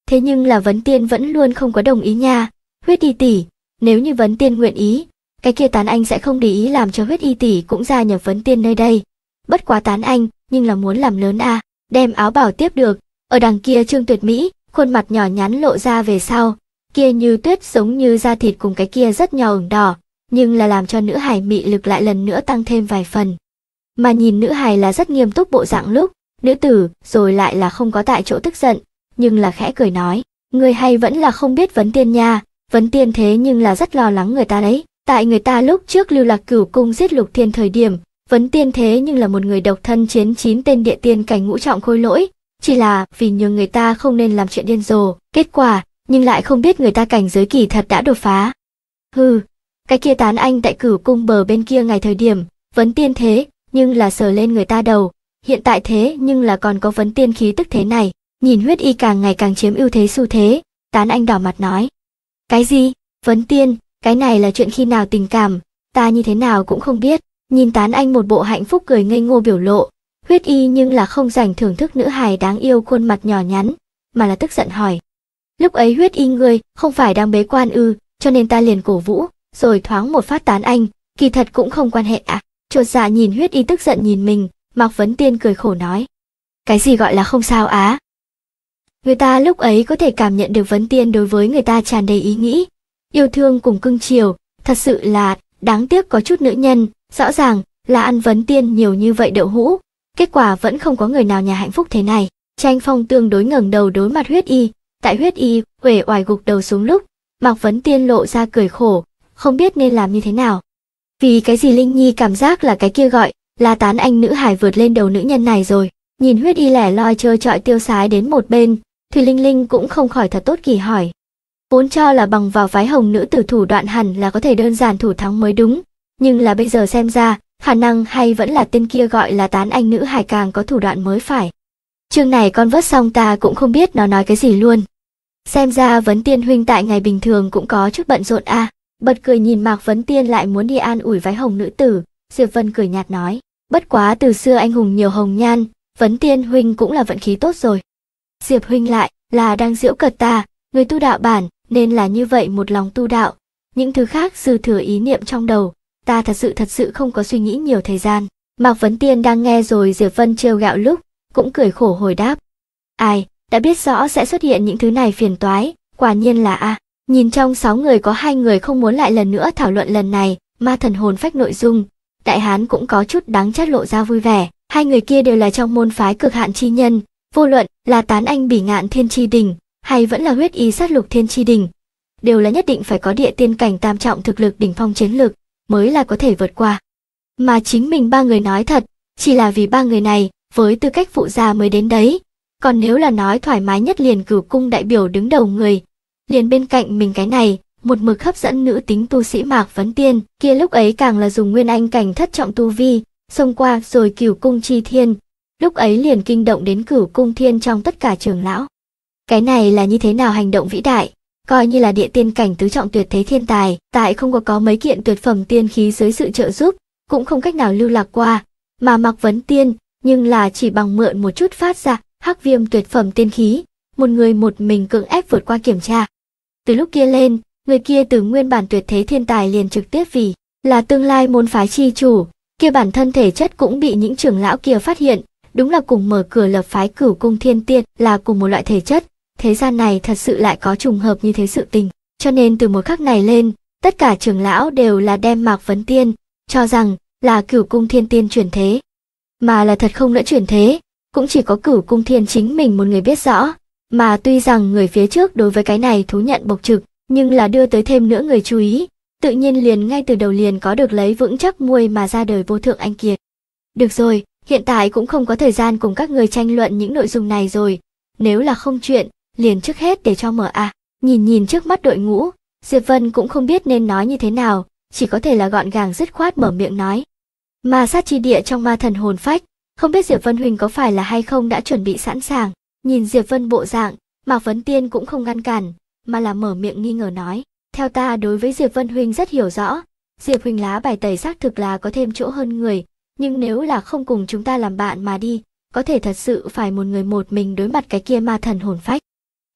Thế nhưng là vấn tiên vẫn luôn không có đồng ý nha, huyết y tỷ, nếu như vấn tiên nguyện ý, cái kia tán anh sẽ không để ý làm cho huyết y tỷ cũng gia nhập vấn tiên nơi đây. Bất quá tán anh, nhưng là muốn làm lớn a, đem áo bảo tiếp được, ở đằng kia trương tuyệt mỹ, khuôn mặt nhỏ nhắn lộ ra về sau, kia như tuyết giống như da thịt cùng cái kia rất nhỏ ửng đỏ, nhưng là làm cho nữ hài mị lực lại lần nữa tăng thêm vài phần. Mà nhìn nữ hài là rất nghiêm túc bộ dạng lúc, nữ tử rồi lại là không có tại chỗ tức giận, nhưng là khẽ cười nói, người hay vẫn là không biết vấn tiên nha, vấn tiên thế nhưng là rất lo lắng người ta đấy. Tại người ta lúc trước lưu lạc cửu cung giết lục thiên thời điểm, vấn tiên thế nhưng là một người độc thân chiến chín tên địa tiên cảnh ngũ trọng khôi lỗi, chỉ là vì nhường người ta không nên làm chuyện điên rồ, kết quả nhưng lại không biết người ta cảnh giới kỳ thật đã đột phá. Hừ, cái kia tán anh tại cửu cung bờ bên kia ngày thời điểm, vấn tiên thế, nhưng là sờ lên người ta đầu, hiện tại thế nhưng là còn có vấn tiên khí tức thế này, nhìn huyết y càng ngày càng chiếm ưu thế xu thế, tán anh đỏ mặt nói. Cái gì? Vấn tiên, cái này là chuyện khi nào tình cảm, ta như thế nào cũng không biết, nhìn tán anh một bộ hạnh phúc cười ngây ngô biểu lộ, huyết y nhưng là không dành thưởng thức nữ hài đáng yêu khuôn mặt nhỏ nhắn, mà là tức giận hỏi, Lúc ấy huyết y người không phải đang bế quan ư, cho nên ta liền cổ vũ, rồi thoáng một phát tán anh, kỳ thật cũng không quan hệ ạ. À. Chuột dạ nhìn huyết y tức giận nhìn mình, Mạc Vấn Tiên cười khổ nói. Cái gì gọi là không sao á? Người ta lúc ấy có thể cảm nhận được Vấn Tiên đối với người ta tràn đầy ý nghĩ, yêu thương cùng cưng chiều, thật sự là đáng tiếc có chút nữ nhân, rõ ràng là ăn Vấn Tiên nhiều như vậy đậu hũ, kết quả vẫn không có người nào nhà hạnh phúc thế này. Tranh Phong tương đối ngẩng đầu đối mặt huyết y, Tại huyết y, uể oải gục đầu xuống lúc, Mạc Vấn Tiên lộ ra cười khổ, không biết nên làm như thế nào. Vì cái gì Linh Nhi cảm giác là cái kia gọi, là tán anh nữ hải vượt lên đầu nữ nhân này rồi. Nhìn huyết y lẻ loi chơi trọi tiêu sái đến một bên, thì Linh Linh cũng không khỏi thật tốt kỳ hỏi. Vốn cho là bằng vào phái hồng nữ tử thủ đoạn hẳn là có thể đơn giản thủ thắng mới đúng, nhưng là bây giờ xem ra, khả năng hay vẫn là tên kia gọi là tán anh nữ hải càng có thủ đoạn mới phải. Chương này con vớt xong ta cũng không biết nó nói cái gì luôn. Xem ra Vấn Tiên huynh tại ngày bình thường cũng có chút bận rộn a. À. Bật cười nhìn Mạc Vấn Tiên lại muốn đi an ủi vái hồng nữ tử, Diệp Vân cười nhạt nói, bất quá từ xưa anh hùng nhiều hồng nhan, Vấn Tiên huynh cũng là vận khí tốt rồi. Diệp huynh lại là đang diễu cợt ta, người tu đạo bản nên là như vậy một lòng tu đạo, những thứ khác dư thừa ý niệm trong đầu, ta thật sự thật sự không có suy nghĩ nhiều thời gian. Mạc Vấn Tiên đang nghe rồi Diệp Vân trêu gạo lúc, cũng cười khổ hồi đáp. Ai, đã biết rõ sẽ xuất hiện những thứ này phiền toái, quả nhiên là a. À. Nhìn trong sáu người có hai người không muốn lại lần nữa thảo luận lần này, ma thần hồn phách nội dung. Đại Hán cũng có chút đáng chát lộ ra vui vẻ, hai người kia đều là trong môn phái cực hạn chi nhân, vô luận là tán anh bỉ ngạn thiên chi đình, hay vẫn là huyết y sát lục thiên chi đình, đều là nhất định phải có địa tiên cảnh tam trọng thực lực đỉnh phong chiến lực mới là có thể vượt qua. Mà chính mình ba người nói thật, chỉ là vì ba người này với tư cách phụ gia mới đến đấy, còn nếu là nói thoải mái nhất liền cửu cung đại biểu đứng đầu người liền bên cạnh mình cái này một mực hấp dẫn nữ tính tu sĩ mạc vấn tiên kia lúc ấy càng là dùng nguyên anh cảnh thất trọng tu vi xông qua rồi cửu cung chi thiên lúc ấy liền kinh động đến cửu cung thiên trong tất cả trường lão cái này là như thế nào hành động vĩ đại coi như là địa tiên cảnh tứ trọng tuyệt thế thiên tài tại không có có mấy kiện tuyệt phẩm tiên khí dưới sự trợ giúp cũng không cách nào lưu lạc qua mà mặc vấn tiên nhưng là chỉ bằng mượn một chút phát ra hắc viêm tuyệt phẩm tiên khí, một người một mình cưỡng ép vượt qua kiểm tra. Từ lúc kia lên, người kia từ nguyên bản tuyệt thế thiên tài liền trực tiếp vì là tương lai môn phái chi chủ, kia bản thân thể chất cũng bị những trưởng lão kia phát hiện, đúng là cùng mở cửa lập phái cửu cung thiên tiên là cùng một loại thể chất, thế gian này thật sự lại có trùng hợp như thế sự tình. Cho nên từ một khắc này lên, tất cả trưởng lão đều là đem mạc vấn tiên, cho rằng là cửu cung thiên tiên chuyển thế. Mà là thật không đã chuyển thế, cũng chỉ có cửu cung thiên chính mình một người biết rõ. Mà tuy rằng người phía trước đối với cái này thú nhận bộc trực, nhưng là đưa tới thêm nữa người chú ý, tự nhiên liền ngay từ đầu liền có được lấy vững chắc muôi mà ra đời vô thượng anh kiệt. Được rồi, hiện tại cũng không có thời gian cùng các người tranh luận những nội dung này rồi, nếu là không chuyện, liền trước hết để cho mở à. Nhìn nhìn trước mắt đội ngũ, Diệp Vân cũng không biết nên nói như thế nào, chỉ có thể là gọn gàng dứt khoát mở miệng nói. mà sát chi địa trong ma thần hồn phách, không biết Diệp Vân Huỳnh có phải là hay không đã chuẩn bị sẵn sàng, nhìn Diệp Vân bộ dạng, Mạc Vấn Tiên cũng không ngăn cản, mà là mở miệng nghi ngờ nói. Theo ta đối với Diệp Vân Huỳnh rất hiểu rõ, Diệp Huỳnh lá bài tẩy xác thực là có thêm chỗ hơn người, nhưng nếu là không cùng chúng ta làm bạn mà đi, có thể thật sự phải một người một mình đối mặt cái kia ma thần hồn phách.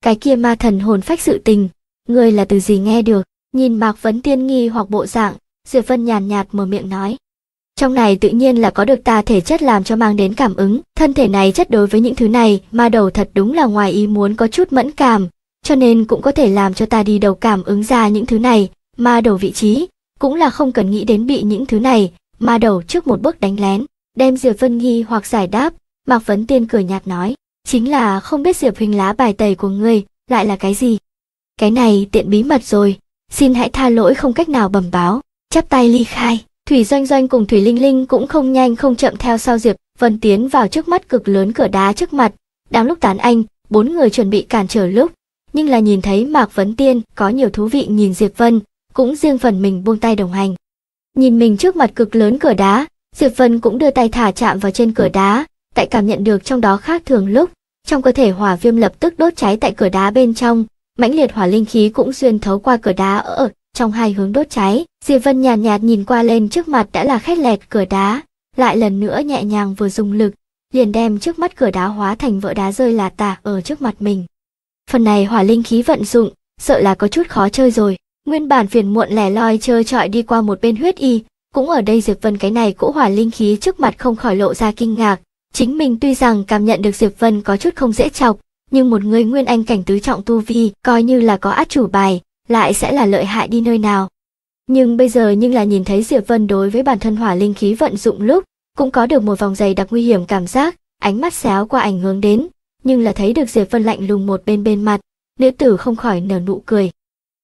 Cái kia ma thần hồn phách sự tình, người là từ gì nghe được? Nhìn Mạc Vấn Tiên nghi hoặc bộ dạng, Diệp Vân nhàn nhạt mở miệng nói, trong này tự nhiên là có được ta thể chất làm cho mang đến cảm ứng, thân thể này chất đối với những thứ này mà đầu thật đúng là ngoài ý muốn có chút mẫn cảm, cho nên cũng có thể làm cho ta đi đầu cảm ứng ra những thứ này, ma đầu vị trí, cũng là không cần nghĩ đến bị những thứ này, ma đầu trước một bước đánh lén, đem Diệp Vân nghi hoặc giải đáp, Mạc Vấn Tiên cười nhạt nói, chính là không biết Diệp Huỳnh lá bài tẩy của ngươi lại là cái gì. Cái này tiện bí mật rồi, xin hãy tha lỗi không cách nào bẩm báo, chắp tay ly khai. Thủy Doanh Doanh cùng Thủy Linh Linh cũng không nhanh không chậm theo sau Diệp Vân tiến vào trước mắt cực lớn cửa đá trước mặt. Đang lúc tán anh, bốn người chuẩn bị cản trở lúc, nhưng là nhìn thấy Mạc Vấn Tiên có nhiều thú vị nhìn Diệp Vân, cũng riêng phần mình buông tay đồng hành. Nhìn mình trước mặt cực lớn cửa đá, Diệp Vân cũng đưa tay thả chạm vào trên cửa đá, tại cảm nhận được trong đó khác thường lúc, trong cơ thể hỏa viêm lập tức đốt cháy tại cửa đá bên trong, mãnh liệt hỏa linh khí cũng xuyên thấu qua cửa đá ở trong hai hướng đốt cháy. Diệp Vân nhàn nhạt, nhạt nhìn qua lên trước mặt đã là khét lẹt cửa đá, lại lần nữa nhẹ nhàng vừa dùng lực, liền đem trước mắt cửa đá hóa thành vỡ đá rơi là tả ở trước mặt mình. Phần này hỏa linh khí vận dụng, sợ là có chút khó chơi rồi. Nguyên bản phiền muộn lẻ loi chơi trọi đi qua một bên huyết y, cũng ở đây Diệp Vân cái này cũ hỏa linh khí trước mặt không khỏi lộ ra kinh ngạc. Chính mình tuy rằng cảm nhận được Diệp Vân có chút không dễ chọc, nhưng một người nguyên anh cảnh tứ trọng tu vi coi như là có át chủ bài, lại sẽ là lợi hại đi nơi nào. Nhưng bây giờ nhưng là nhìn thấy Diệp Vân đối với bản thân hỏa linh khí vận dụng lúc, cũng có được một vòng dày đặc nguy hiểm cảm giác, ánh mắt xéo qua ảnh hướng đến, nhưng là thấy được Diệp Vân lạnh lùng một bên bên mặt, nữ tử không khỏi nở nụ cười.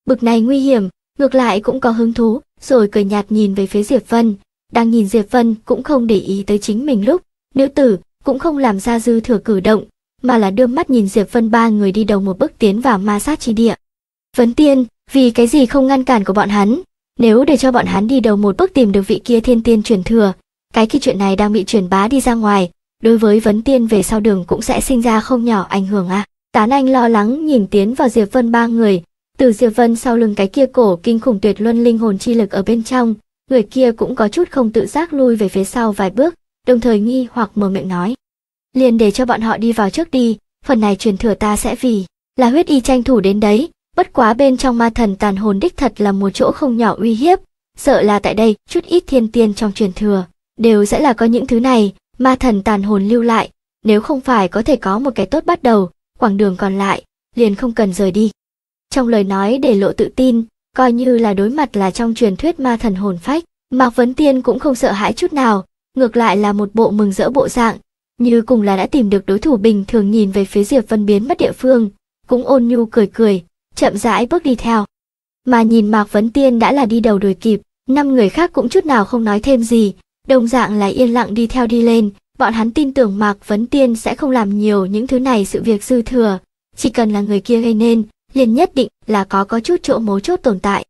Bực này nguy hiểm, ngược lại cũng có hứng thú, rồi cười nhạt nhìn về phía Diệp Vân, đang nhìn Diệp Vân cũng không để ý tới chính mình lúc, nữ tử cũng không làm ra dư thừa cử động, mà là đưa mắt nhìn Diệp Vân ba người đi đầu một bước tiến vào ma sát chi địa. Vấn tiên, vì cái gì không ngăn cản của bọn hắn nếu để cho bọn hắn đi đầu một bước tìm được vị kia thiên tiên truyền thừa cái khi chuyện này đang bị truyền bá đi ra ngoài đối với vấn tiên về sau đường cũng sẽ sinh ra không nhỏ ảnh hưởng à tán anh lo lắng nhìn tiến vào diệp vân ba người từ diệp vân sau lưng cái kia cổ kinh khủng tuyệt luân linh hồn chi lực ở bên trong người kia cũng có chút không tự giác lui về phía sau vài bước đồng thời nghi hoặc mở miệng nói liền để cho bọn họ đi vào trước đi phần này truyền thừa ta sẽ vì là huyết y tranh thủ đến đấy Bất quá bên trong ma thần tàn hồn đích thật là một chỗ không nhỏ uy hiếp, sợ là tại đây chút ít thiên tiên trong truyền thừa, đều sẽ là có những thứ này, ma thần tàn hồn lưu lại, nếu không phải có thể có một cái tốt bắt đầu, quãng đường còn lại, liền không cần rời đi. Trong lời nói để lộ tự tin, coi như là đối mặt là trong truyền thuyết ma thần hồn phách, Mạc Vấn Tiên cũng không sợ hãi chút nào, ngược lại là một bộ mừng rỡ bộ dạng, như cùng là đã tìm được đối thủ bình thường nhìn về phía Diệp Vân biến mất địa phương, cũng ôn nhu cười cười, chậm rãi bước đi theo. Mà nhìn Mạc Vấn Tiên đã là đi đầu đuổi kịp, năm người khác cũng chút nào không nói thêm gì, đồng dạng là yên lặng đi theo đi lên, bọn hắn tin tưởng Mạc Vấn Tiên sẽ không làm nhiều những thứ này sự việc dư thừa, chỉ cần là người kia gây nên, liền nhất định là có có chút chỗ mấu chốt tồn tại.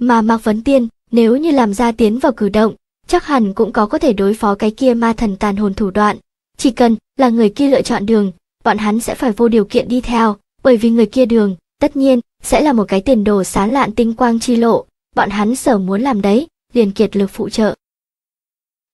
Mà Mạc Vấn Tiên, nếu như làm ra tiến vào cử động, chắc hẳn cũng có có thể đối phó cái kia ma thần tàn hồn thủ đoạn. Chỉ cần là người kia lựa chọn đường, bọn hắn sẽ phải vô điều kiện đi theo, bởi vì người kia đường tất nhiên sẽ là một cái tiền đồ sáng lạn tinh quang chi lộ, bọn hắn sở muốn làm đấy, liền kiệt lực phụ trợ.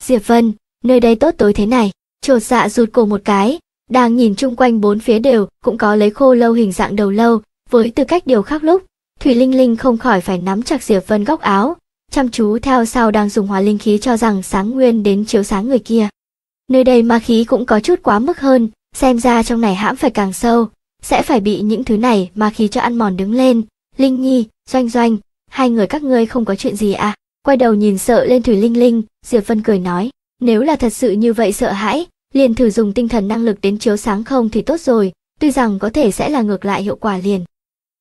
Diệp Vân, nơi đây tốt tối thế này, trột dạ rụt cổ một cái, đang nhìn chung quanh bốn phía đều cũng có lấy khô lâu hình dạng đầu lâu, với tư cách điều khác lúc, Thủy Linh Linh không khỏi phải nắm chặt Diệp Vân góc áo, chăm chú theo sau đang dùng hóa linh khí cho rằng sáng nguyên đến chiếu sáng người kia. Nơi đây ma khí cũng có chút quá mức hơn, xem ra trong này hãm phải càng sâu, sẽ phải bị những thứ này mà khí cho ăn mòn đứng lên. Linh Nhi, Doanh Doanh, hai người các ngươi không có chuyện gì à? Quay đầu nhìn sợ lên Thủy Linh Linh, Diệp Vân cười nói, nếu là thật sự như vậy sợ hãi, liền thử dùng tinh thần năng lực đến chiếu sáng không thì tốt rồi, tuy rằng có thể sẽ là ngược lại hiệu quả liền.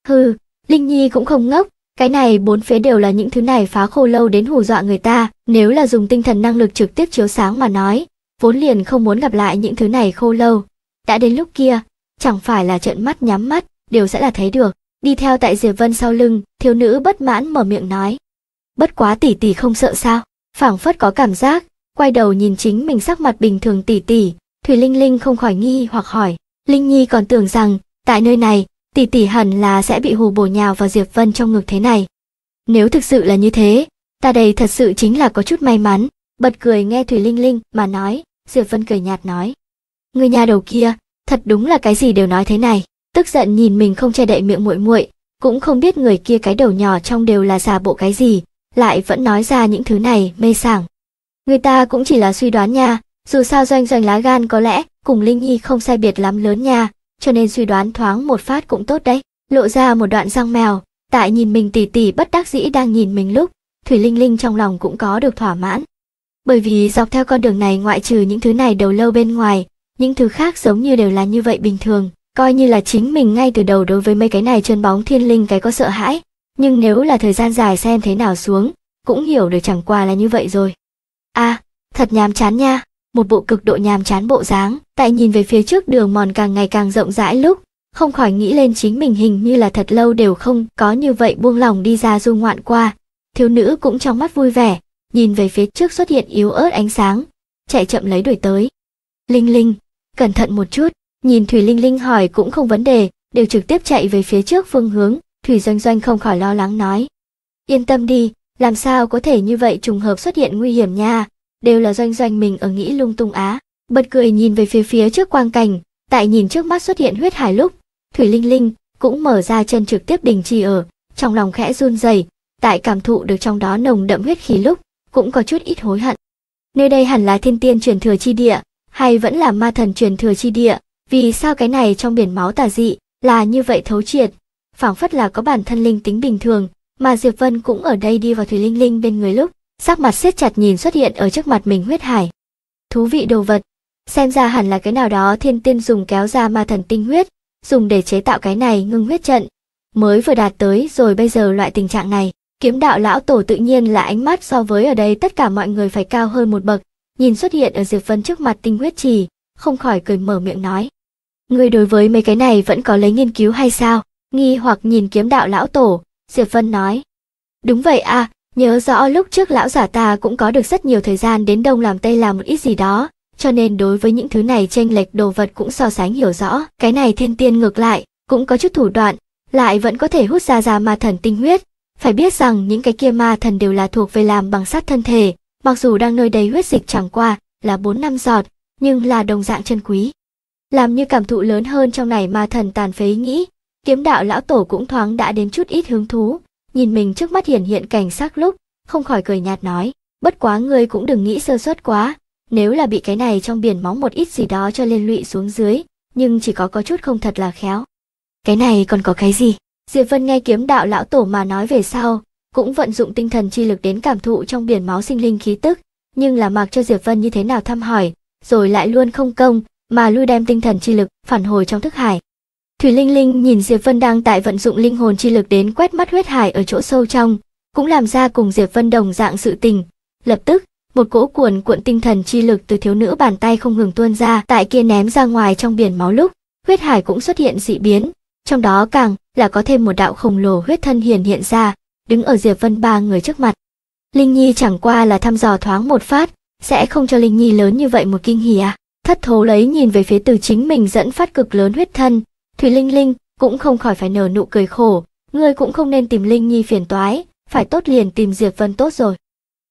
Hừ, Linh Nhi cũng không ngốc, cái này bốn phía đều là những thứ này phá khô lâu đến hù dọa người ta, nếu là dùng tinh thần năng lực trực tiếp chiếu sáng mà nói, vốn liền không muốn gặp lại những thứ này khô lâu. Đã đến lúc kia, chẳng phải là trợn mắt nhắm mắt, đều sẽ là thấy được. Đi theo tại Diệp Vân sau lưng, thiếu nữ bất mãn mở miệng nói. Bất quá tỷ tỷ không sợ sao, phảng phất có cảm giác, quay đầu nhìn chính mình sắc mặt bình thường tỷ tỷ, Thủy Linh Linh không khỏi nghi hoặc hỏi. Linh Nhi còn tưởng rằng, tại nơi này, tỷ tỷ hẳn là sẽ bị hù bổ nhào vào Diệp Vân trong ngực thế này. Nếu thực sự là như thế, ta đây thật sự chính là có chút may mắn, bật cười nghe Thủy Linh Linh mà nói, Diệp Vân cười nhạt nói. Người nhà đầu kia, thật đúng là cái gì đều nói thế này tức giận nhìn mình không che đậy miệng muội muội cũng không biết người kia cái đầu nhỏ trong đều là giả bộ cái gì lại vẫn nói ra những thứ này mê sảng người ta cũng chỉ là suy đoán nha dù sao doanh doanh lá gan có lẽ cùng linh nhi không sai biệt lắm lớn nha cho nên suy đoán thoáng một phát cũng tốt đấy lộ ra một đoạn răng mèo tại nhìn mình tỉ tỉ bất đắc dĩ đang nhìn mình lúc thủy linh linh trong lòng cũng có được thỏa mãn bởi vì dọc theo con đường này ngoại trừ những thứ này đầu lâu bên ngoài những thứ khác giống như đều là như vậy bình thường coi như là chính mình ngay từ đầu đối với mấy cái này chân bóng thiên linh cái có sợ hãi nhưng nếu là thời gian dài xem thế nào xuống cũng hiểu được chẳng qua là như vậy rồi a à, thật nhàm chán nha một bộ cực độ nhàm chán bộ dáng tại nhìn về phía trước đường mòn càng ngày càng rộng rãi lúc không khỏi nghĩ lên chính mình hình như là thật lâu đều không có như vậy buông lòng đi ra du ngoạn qua thiếu nữ cũng trong mắt vui vẻ nhìn về phía trước xuất hiện yếu ớt ánh sáng chạy chậm lấy đuổi tới linh linh cẩn thận một chút, nhìn Thủy Linh Linh hỏi cũng không vấn đề, đều trực tiếp chạy về phía trước phương hướng, Thủy Doanh Doanh không khỏi lo lắng nói. Yên tâm đi, làm sao có thể như vậy trùng hợp xuất hiện nguy hiểm nha, đều là Doanh Doanh mình ở nghĩ lung tung á. Bật cười nhìn về phía phía trước quang cảnh, tại nhìn trước mắt xuất hiện huyết hải lúc, Thủy Linh Linh cũng mở ra chân trực tiếp đình trì ở, trong lòng khẽ run rẩy, tại cảm thụ được trong đó nồng đậm huyết khí lúc, cũng có chút ít hối hận. Nơi đây hẳn là thiên tiên truyền thừa chi địa, hay vẫn là ma thần truyền thừa chi địa, vì sao cái này trong biển máu tà dị là như vậy thấu triệt, phảng phất là có bản thân linh tính bình thường, mà Diệp Vân cũng ở đây đi vào Thủy Linh Linh bên người lúc, sắc mặt siết chặt nhìn xuất hiện ở trước mặt mình huyết hải. Thú vị đồ vật, xem ra hẳn là cái nào đó thiên tiên dùng kéo ra ma thần tinh huyết, dùng để chế tạo cái này ngưng huyết trận, mới vừa đạt tới rồi bây giờ loại tình trạng này. Kiếm đạo lão tổ tự nhiên là ánh mắt so với ở đây tất cả mọi người phải cao hơn một bậc, nhìn xuất hiện ở Diệp Vân trước mặt tinh huyết trì, không khỏi cười mở miệng nói. Người đối với mấy cái này vẫn có lấy nghiên cứu hay sao? Nghi hoặc nhìn kiếm đạo lão tổ, Diệp Vân nói. Đúng vậy à, nhớ rõ lúc trước lão giả ta cũng có được rất nhiều thời gian đến đông làm tây làm một ít gì đó, cho nên đối với những thứ này tranh lệch đồ vật cũng so sánh hiểu rõ. Cái này thiên tiên ngược lại, cũng có chút thủ đoạn, lại vẫn có thể hút ra ra ma thần tinh huyết. Phải biết rằng những cái kia ma thần đều là thuộc về làm bằng sát thân thể, mặc dù đang nơi đầy huyết dịch chẳng qua là bốn năm giọt, nhưng là đồng dạng chân quý. Làm như cảm thụ lớn hơn trong này mà thần tàn phế nghĩ, kiếm đạo lão tổ cũng thoáng đã đến chút ít hứng thú, nhìn mình trước mắt hiển hiện cảnh sắc lúc, không khỏi cười nhạt nói, bất quá ngươi cũng đừng nghĩ sơ suất quá, nếu là bị cái này trong biển móng một ít gì đó cho liên lụy xuống dưới, nhưng chỉ có có chút không thật là khéo. Cái này còn có cái gì? Diệp Vân nghe kiếm đạo lão tổ mà nói về sau, cũng vận dụng tinh thần chi lực đến cảm thụ trong biển máu sinh linh khí tức, nhưng là mặc cho Diệp Vân như thế nào thăm hỏi, rồi lại luôn không công, mà lui đem tinh thần chi lực phản hồi trong thức hải. Thủy Linh Linh nhìn Diệp Vân đang tại vận dụng linh hồn chi lực đến quét mắt huyết hải ở chỗ sâu trong, cũng làm ra cùng Diệp Vân đồng dạng sự tình. Lập tức, một cỗ cuồn cuộn tinh thần chi lực từ thiếu nữ bàn tay không ngừng tuôn ra, tại kia ném ra ngoài trong biển máu lúc, huyết hải cũng xuất hiện dị biến, trong đó càng là có thêm một đạo khổng lồ huyết thân hiển hiện ra, đứng ở Diệp Vân ba người trước mặt. Linh Nhi chẳng qua là thăm dò thoáng một phát, sẽ không cho Linh Nhi lớn như vậy một kinh hỉ à? Thất thố lấy nhìn về phía từ chính mình dẫn phát cực lớn huyết thân, Thủy Linh Linh cũng không khỏi phải nở nụ cười khổ, ngươi cũng không nên tìm Linh Nhi phiền toái, phải tốt liền tìm Diệp Vân tốt rồi.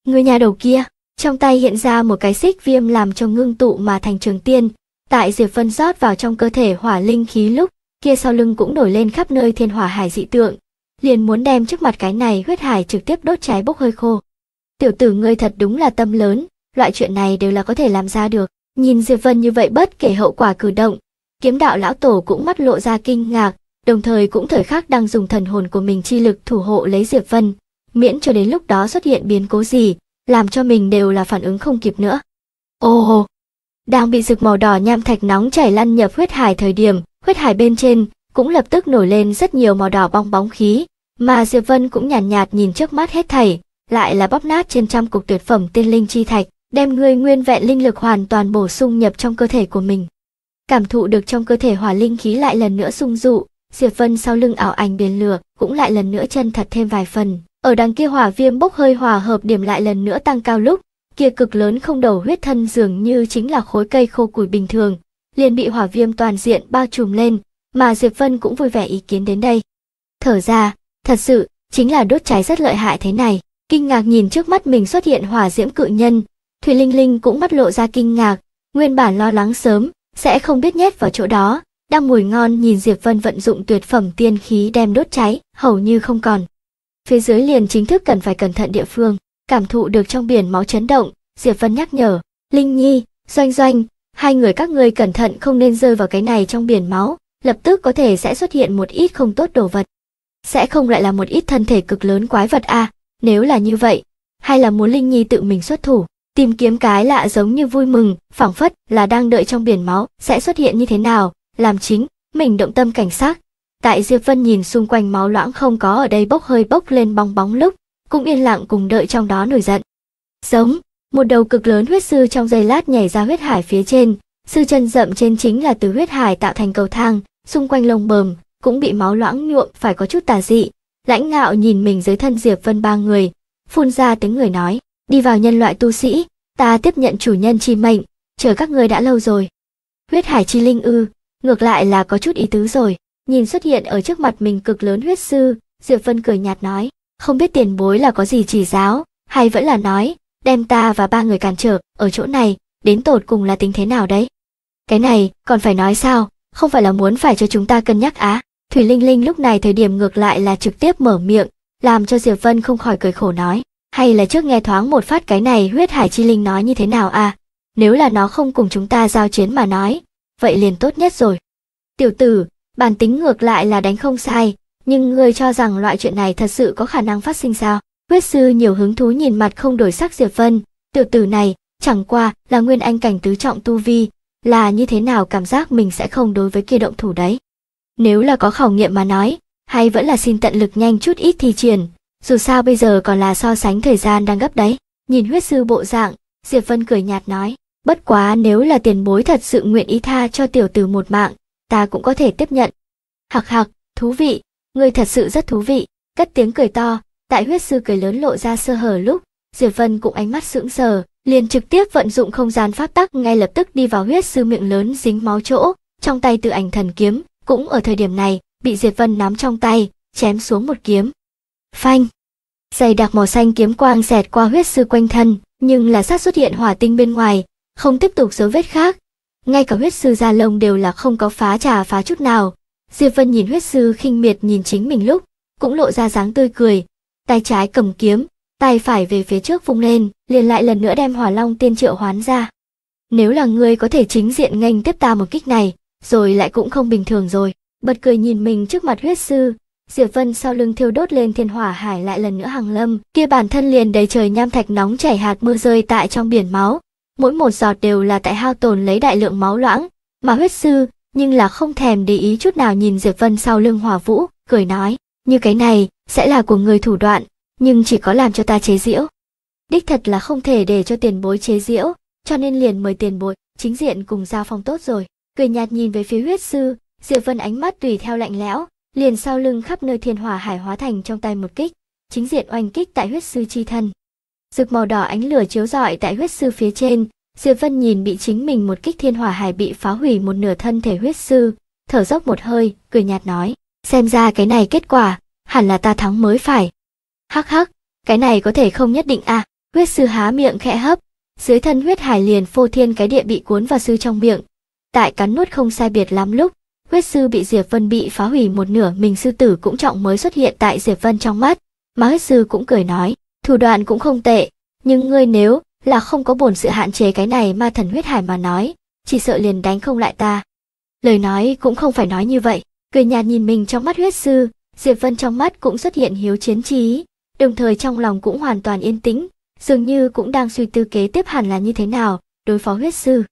Người nhà đầu kia, trong tay hiện ra một cái xích viêm làm cho ngưng tụ mà thành trường tiên, tại Diệp Vân rót vào trong cơ thể hỏa linh khí lúc, kia sau lưng cũng nổi lên khắp nơi thiên hỏa hải dị tượng, liền muốn đem trước mặt cái này huyết hải trực tiếp đốt cháy bốc hơi khô. Tiểu tử ngươi thật đúng là tâm lớn, loại chuyện này đều là có thể làm ra được. Nhìn Diệp Vân như vậy bất kể hậu quả cử động, kiếm đạo lão tổ cũng mắt lộ ra kinh ngạc, đồng thời cũng thời khắc đang dùng thần hồn của mình chi lực thủ hộ lấy Diệp Vân, miễn cho đến lúc đó xuất hiện biến cố gì, làm cho mình đều là phản ứng không kịp nữa. Ô oh, hồ! Đang bị rực màu đỏ nham thạch nóng chảy lăn nhập huyết hải thời điểm, huyết hải bên trên cũng lập tức nổi lên rất nhiều màu đỏ bong bóng khí, mà Diệp Vân cũng nhàn nhạt, nhạt nhìn trước mắt hết thảy, lại là bóp nát trên trăm cục tuyệt phẩm tiên linh chi thạch, đem người nguyên vẹn linh lực hoàn toàn bổ sung nhập trong cơ thể của mình. Cảm thụ được trong cơ thể hỏa linh khí lại lần nữa sung dụ, Diệp Vân sau lưng ảo ảnh biến lửa cũng lại lần nữa chân thật thêm vài phần. Ở đằng kia hỏa viêm bốc hơi hòa hợp điểm lại lần nữa tăng cao lúc, kia cực lớn không đầu huyết thân dường như chính là khối cây khô củi bình thường, liền bị hỏa viêm toàn diện bao trùm lên, mà Diệp Vân cũng vui vẻ ý kiến đến đây. Thở ra, Thật sự, chính là đốt cháy rất lợi hại thế này. Kinh ngạc nhìn trước mắt mình xuất hiện hỏa diễm cự nhân, Thủy Linh Linh cũng mắt lộ ra kinh ngạc, nguyên bản lo lắng sớm, sẽ không biết nhét vào chỗ đó, đang mùi ngon nhìn Diệp Vân vận dụng tuyệt phẩm tiên khí đem đốt cháy, hầu như không còn. Phía dưới liền chính thức cần phải cẩn thận địa phương, cảm thụ được trong biển máu chấn động, Diệp Vân nhắc nhở, Linh Nhi, Doanh Doanh, hai người các ngươi cẩn thận không nên rơi vào cái này trong biển máu, lập tức có thể sẽ xuất hiện một ít không tốt đồ vật sẽ không lại là một ít thân thể cực lớn quái vật à, nếu là như vậy, hay là muốn Linh Nhi tự mình xuất thủ, tìm kiếm cái lạ giống như vui mừng, phảng phất là đang đợi trong biển máu sẽ xuất hiện như thế nào, làm chính, mình động tâm cảnh sát. Tại Diệp Vân nhìn xung quanh máu loãng không có ở đây bốc hơi bốc lên bong bóng lúc, cũng yên lặng cùng đợi trong đó nổi giận. Giống, một đầu cực lớn huyết sư trong giây lát nhảy ra huyết hải phía trên, sư chân rậm trên chính là từ huyết hải tạo thành cầu thang, xung quanh lông bờm cũng bị máu loãng nhuộm phải có chút tà dị. Lãnh ngạo nhìn mình dưới thân Diệp Vân ba người, phun ra tiếng người nói, đi vào nhân loại tu sĩ, ta tiếp nhận chủ nhân chi mệnh, chờ các người đã lâu rồi. Huyết hải chi linh ư, ngược lại là có chút ý tứ rồi, nhìn xuất hiện ở trước mặt mình cực lớn huyết sư, Diệp Vân cười nhạt nói, không biết tiền bối là có gì chỉ giáo, hay vẫn là nói, đem ta và ba người cản trở, ở chỗ này, đến tột cùng là tính thế nào đấy? Cái này, còn phải nói sao, không phải là muốn phải cho chúng ta cân nhắc á? Thủy Linh Linh lúc này thời điểm ngược lại là trực tiếp mở miệng, làm cho Diệp Vân không khỏi cười khổ nói, hay là trước nghe thoáng một phát cái này huyết hải chi linh nói như thế nào à, nếu là nó không cùng chúng ta giao chiến mà nói, vậy liền tốt nhất rồi. Tiểu tử, bản tính ngược lại là đánh không sai, nhưng ngươi cho rằng loại chuyện này thật sự có khả năng phát sinh sao? Huyết sư nhiều hứng thú nhìn mặt không đổi sắc Diệp Vân, tiểu tử này chẳng qua là nguyên anh cảnh tứ trọng tu vi, là như thế nào cảm giác mình sẽ không đối với kia động thủ đấy. Nếu là có khảo nghiệm mà nói, hay vẫn là xin tận lực nhanh chút ít thi triển, dù sao bây giờ còn là so sánh thời gian đang gấp đấy. Nhìn huyết sư bộ dạng, Diệp Vân cười nhạt nói, bất quá nếu là tiền bối thật sự nguyện ý tha cho tiểu tử một mạng, ta cũng có thể tiếp nhận. Hạc hạc, thú vị, ngươi thật sự rất thú vị, cất tiếng cười to, tại huyết sư cười lớn lộ ra sơ hở lúc, Diệp Vân cũng ánh mắt sững sờ, liền trực tiếp vận dụng không gian pháp tắc ngay lập tức đi vào huyết sư miệng lớn dính máu chỗ, trong tay tự ảnh thần kiếm, cũng ở thời điểm này, bị Diệp Vân nắm trong tay, chém xuống một kiếm. Phanh! Dày đặc màu xanh kiếm quang xẹt qua huyết sư quanh thân, nhưng là sát xuất hiện hỏa tinh bên ngoài, không tiếp tục dấu vết khác. Ngay cả huyết sư da lông đều là không có phá trà phá chút nào. Diệp Vân nhìn huyết sư khinh miệt nhìn chính mình lúc, cũng lộ ra dáng tươi cười. Tay trái cầm kiếm, tay phải về phía trước vung lên, liền lại lần nữa đem hỏa long tiên triệu hoán ra. Nếu là ngươi có thể chính diện nghênh tiếp ta một kích này, rồi lại cũng không bình thường rồi bật cười nhìn mình trước mặt huyết sư diệp vân sau lưng thiêu đốt lên thiên hỏa hải lại lần nữa hàng lâm kia bản thân liền đầy trời nham thạch nóng chảy hạt mưa rơi tại trong biển máu mỗi một giọt đều là tại hao tồn lấy đại lượng máu loãng mà huyết sư nhưng là không thèm để ý chút nào nhìn diệp vân sau lưng hỏa vũ cười nói như cái này sẽ là của người thủ đoạn nhưng chỉ có làm cho ta chế diễu đích thật là không thể để cho tiền bối chế diễu cho nên liền mời tiền bối chính diện cùng giao phong tốt rồi cười nhạt nhìn về phía huyết sư diệp vân ánh mắt tùy theo lạnh lẽo liền sau lưng khắp nơi thiên hỏa hải hóa thành trong tay một kích chính diện oanh kích tại huyết sư chi thân rực màu đỏ ánh lửa chiếu rọi tại huyết sư phía trên diệp vân nhìn bị chính mình một kích thiên hỏa hải bị phá hủy một nửa thân thể huyết sư thở dốc một hơi cười nhạt nói xem ra cái này kết quả hẳn là ta thắng mới phải hắc hắc cái này có thể không nhất định à huyết sư há miệng khẽ hấp dưới thân huyết hải liền phô thiên cái địa bị cuốn vào sư trong miệng tại cắn nuốt không sai biệt lắm lúc, huyết sư bị Diệp Vân bị phá hủy một nửa mình sư tử cũng trọng mới xuất hiện tại Diệp Vân trong mắt, mà huyết sư cũng cười nói, thủ đoạn cũng không tệ, nhưng ngươi nếu là không có bổn sự hạn chế cái này ma thần huyết hải mà nói, chỉ sợ liền đánh không lại ta. Lời nói cũng không phải nói như vậy, cười nhạt nhìn mình trong mắt huyết sư, Diệp Vân trong mắt cũng xuất hiện hiếu chiến trí, đồng thời trong lòng cũng hoàn toàn yên tĩnh, dường như cũng đang suy tư kế tiếp hẳn là như thế nào, đối phó huyết sư.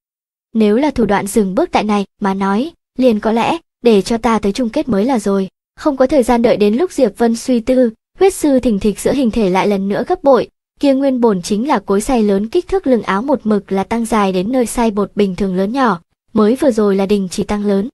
Nếu là thủ đoạn dừng bước tại này mà nói, liền có lẽ để cho ta tới chung kết mới là rồi. Không có thời gian đợi đến lúc Diệp Vân suy tư, huyết sư thình thịch giữa hình thể lại lần nữa gấp bội, kia nguyên bổn chính là cối xay lớn kích thước lưng áo một mực là tăng dài đến nơi xay bột bình thường lớn nhỏ, mới vừa rồi là đình chỉ tăng lớn.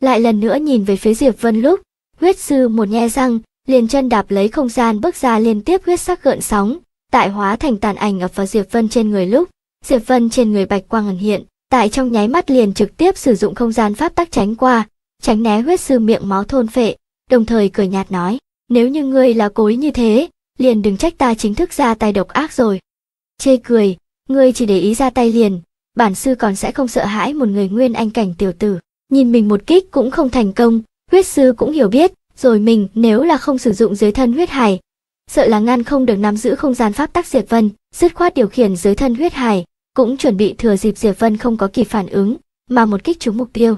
Lại lần nữa nhìn về phía Diệp Vân lúc, huyết sư một nhe răng, liền chân đạp lấy không gian bước ra liên tiếp huyết sắc gợn sóng, tại hóa thành tàn ảnh ập vào Diệp Vân trên người lúc, Diệp Vân trên người bạch quang ẩn hiện, tại trong nháy mắt liền trực tiếp sử dụng không gian pháp tắc tránh qua, tránh né huyết sư miệng máu thôn phệ, đồng thời cười nhạt nói, nếu như ngươi là cối như thế, liền đừng trách ta chính thức ra tay độc ác rồi. Chê cười, ngươi chỉ để ý ra tay liền, bản sư còn sẽ không sợ hãi một người nguyên anh cảnh tiểu tử. Nhìn mình một kích cũng không thành công, huyết sư cũng hiểu biết, rồi mình nếu là không sử dụng dưới thân huyết hải, sợ là ngăn không được nắm giữ không gian pháp tắc diệt vân, dứt khoát điều khiển dưới thân huyết hải, cũng chuẩn bị thừa dịp Diệp Vân không có kịp phản ứng, mà một kích trúng mục tiêu.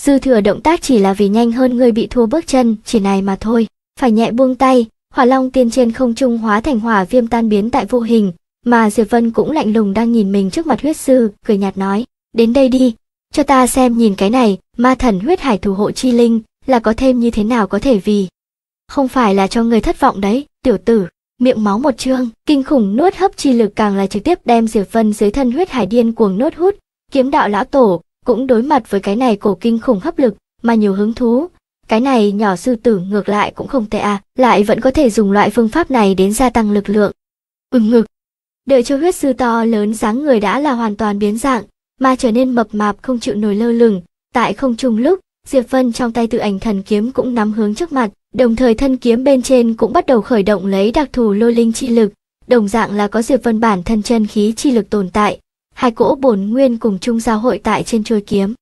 Dư thừa động tác chỉ là vì nhanh hơn người bị thua bước chân, chỉ này mà thôi. Phải nhẹ buông tay, hỏa long tiên trên không trung hóa thành hỏa viêm tan biến tại vô hình, mà Diệp Vân cũng lạnh lùng đang nhìn mình trước mặt huyết sư, cười nhạt nói, đến đây đi, cho ta xem nhìn cái này, ma thần huyết hải thủ hộ chi linh, là có thêm như thế nào có thể vì. Không phải là cho người thất vọng đấy, tiểu tử miệng máu một trương kinh khủng nuốt hấp chi lực càng là trực tiếp đem Diệp Vân dưới thân huyết hải điên cuồng nuốt hút, kiếm đạo lão tổ cũng đối mặt với cái này cổ kinh khủng hấp lực mà nhiều hứng thú. Cái này nhỏ sư tử ngược lại cũng không tệ à, lại vẫn có thể dùng loại phương pháp này đến gia tăng lực lượng. Ừm ngực. Đợi cho huyết sư to lớn dáng người đã là hoàn toàn biến dạng, mà trở nên mập mạp không chịu nổi lơ lửng, tại không trung lúc, Diệp Vân trong tay tự ảnh thần kiếm cũng nắm hướng trước mặt, Đồng thời thân kiếm bên trên cũng bắt đầu khởi động lấy đặc thù lôi linh chi lực, đồng dạng là có Diệp Vân bản thân chân khí chi lực tồn tại, hai cỗ bổn nguyên cùng chung giao hội tại trên chuôi kiếm.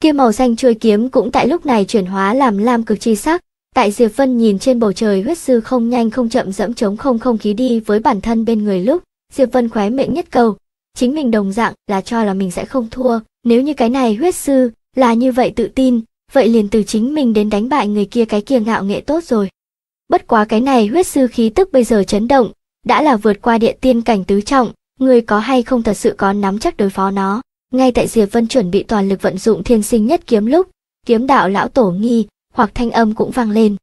Kia màu xanh chuôi kiếm cũng tại lúc này chuyển hóa làm lam cực chi sắc, tại Diệp Vân nhìn trên bầu trời huyết sư không nhanh không chậm dẫm chống không không khí đi với bản thân bên người lúc, Diệp Vân khóe miệng nhất cầu, chính mình đồng dạng là cho là mình sẽ không thua, nếu như cái này huyết sư là như vậy tự tin, vậy liền từ chính mình đến đánh bại người kia cái kia ngạo nghệ tốt rồi. Bất quá cái này huyết sư khí tức bây giờ chấn động, đã là vượt qua địa tiên cảnh tứ trọng, người có hay không thật sự có nắm chắc đối phó nó. Ngay tại Diệp Vân chuẩn bị toàn lực vận dụng thiên sinh nhất kiếm lúc, kiếm đạo lão tổ nghi, hoặc thanh âm cũng vang lên.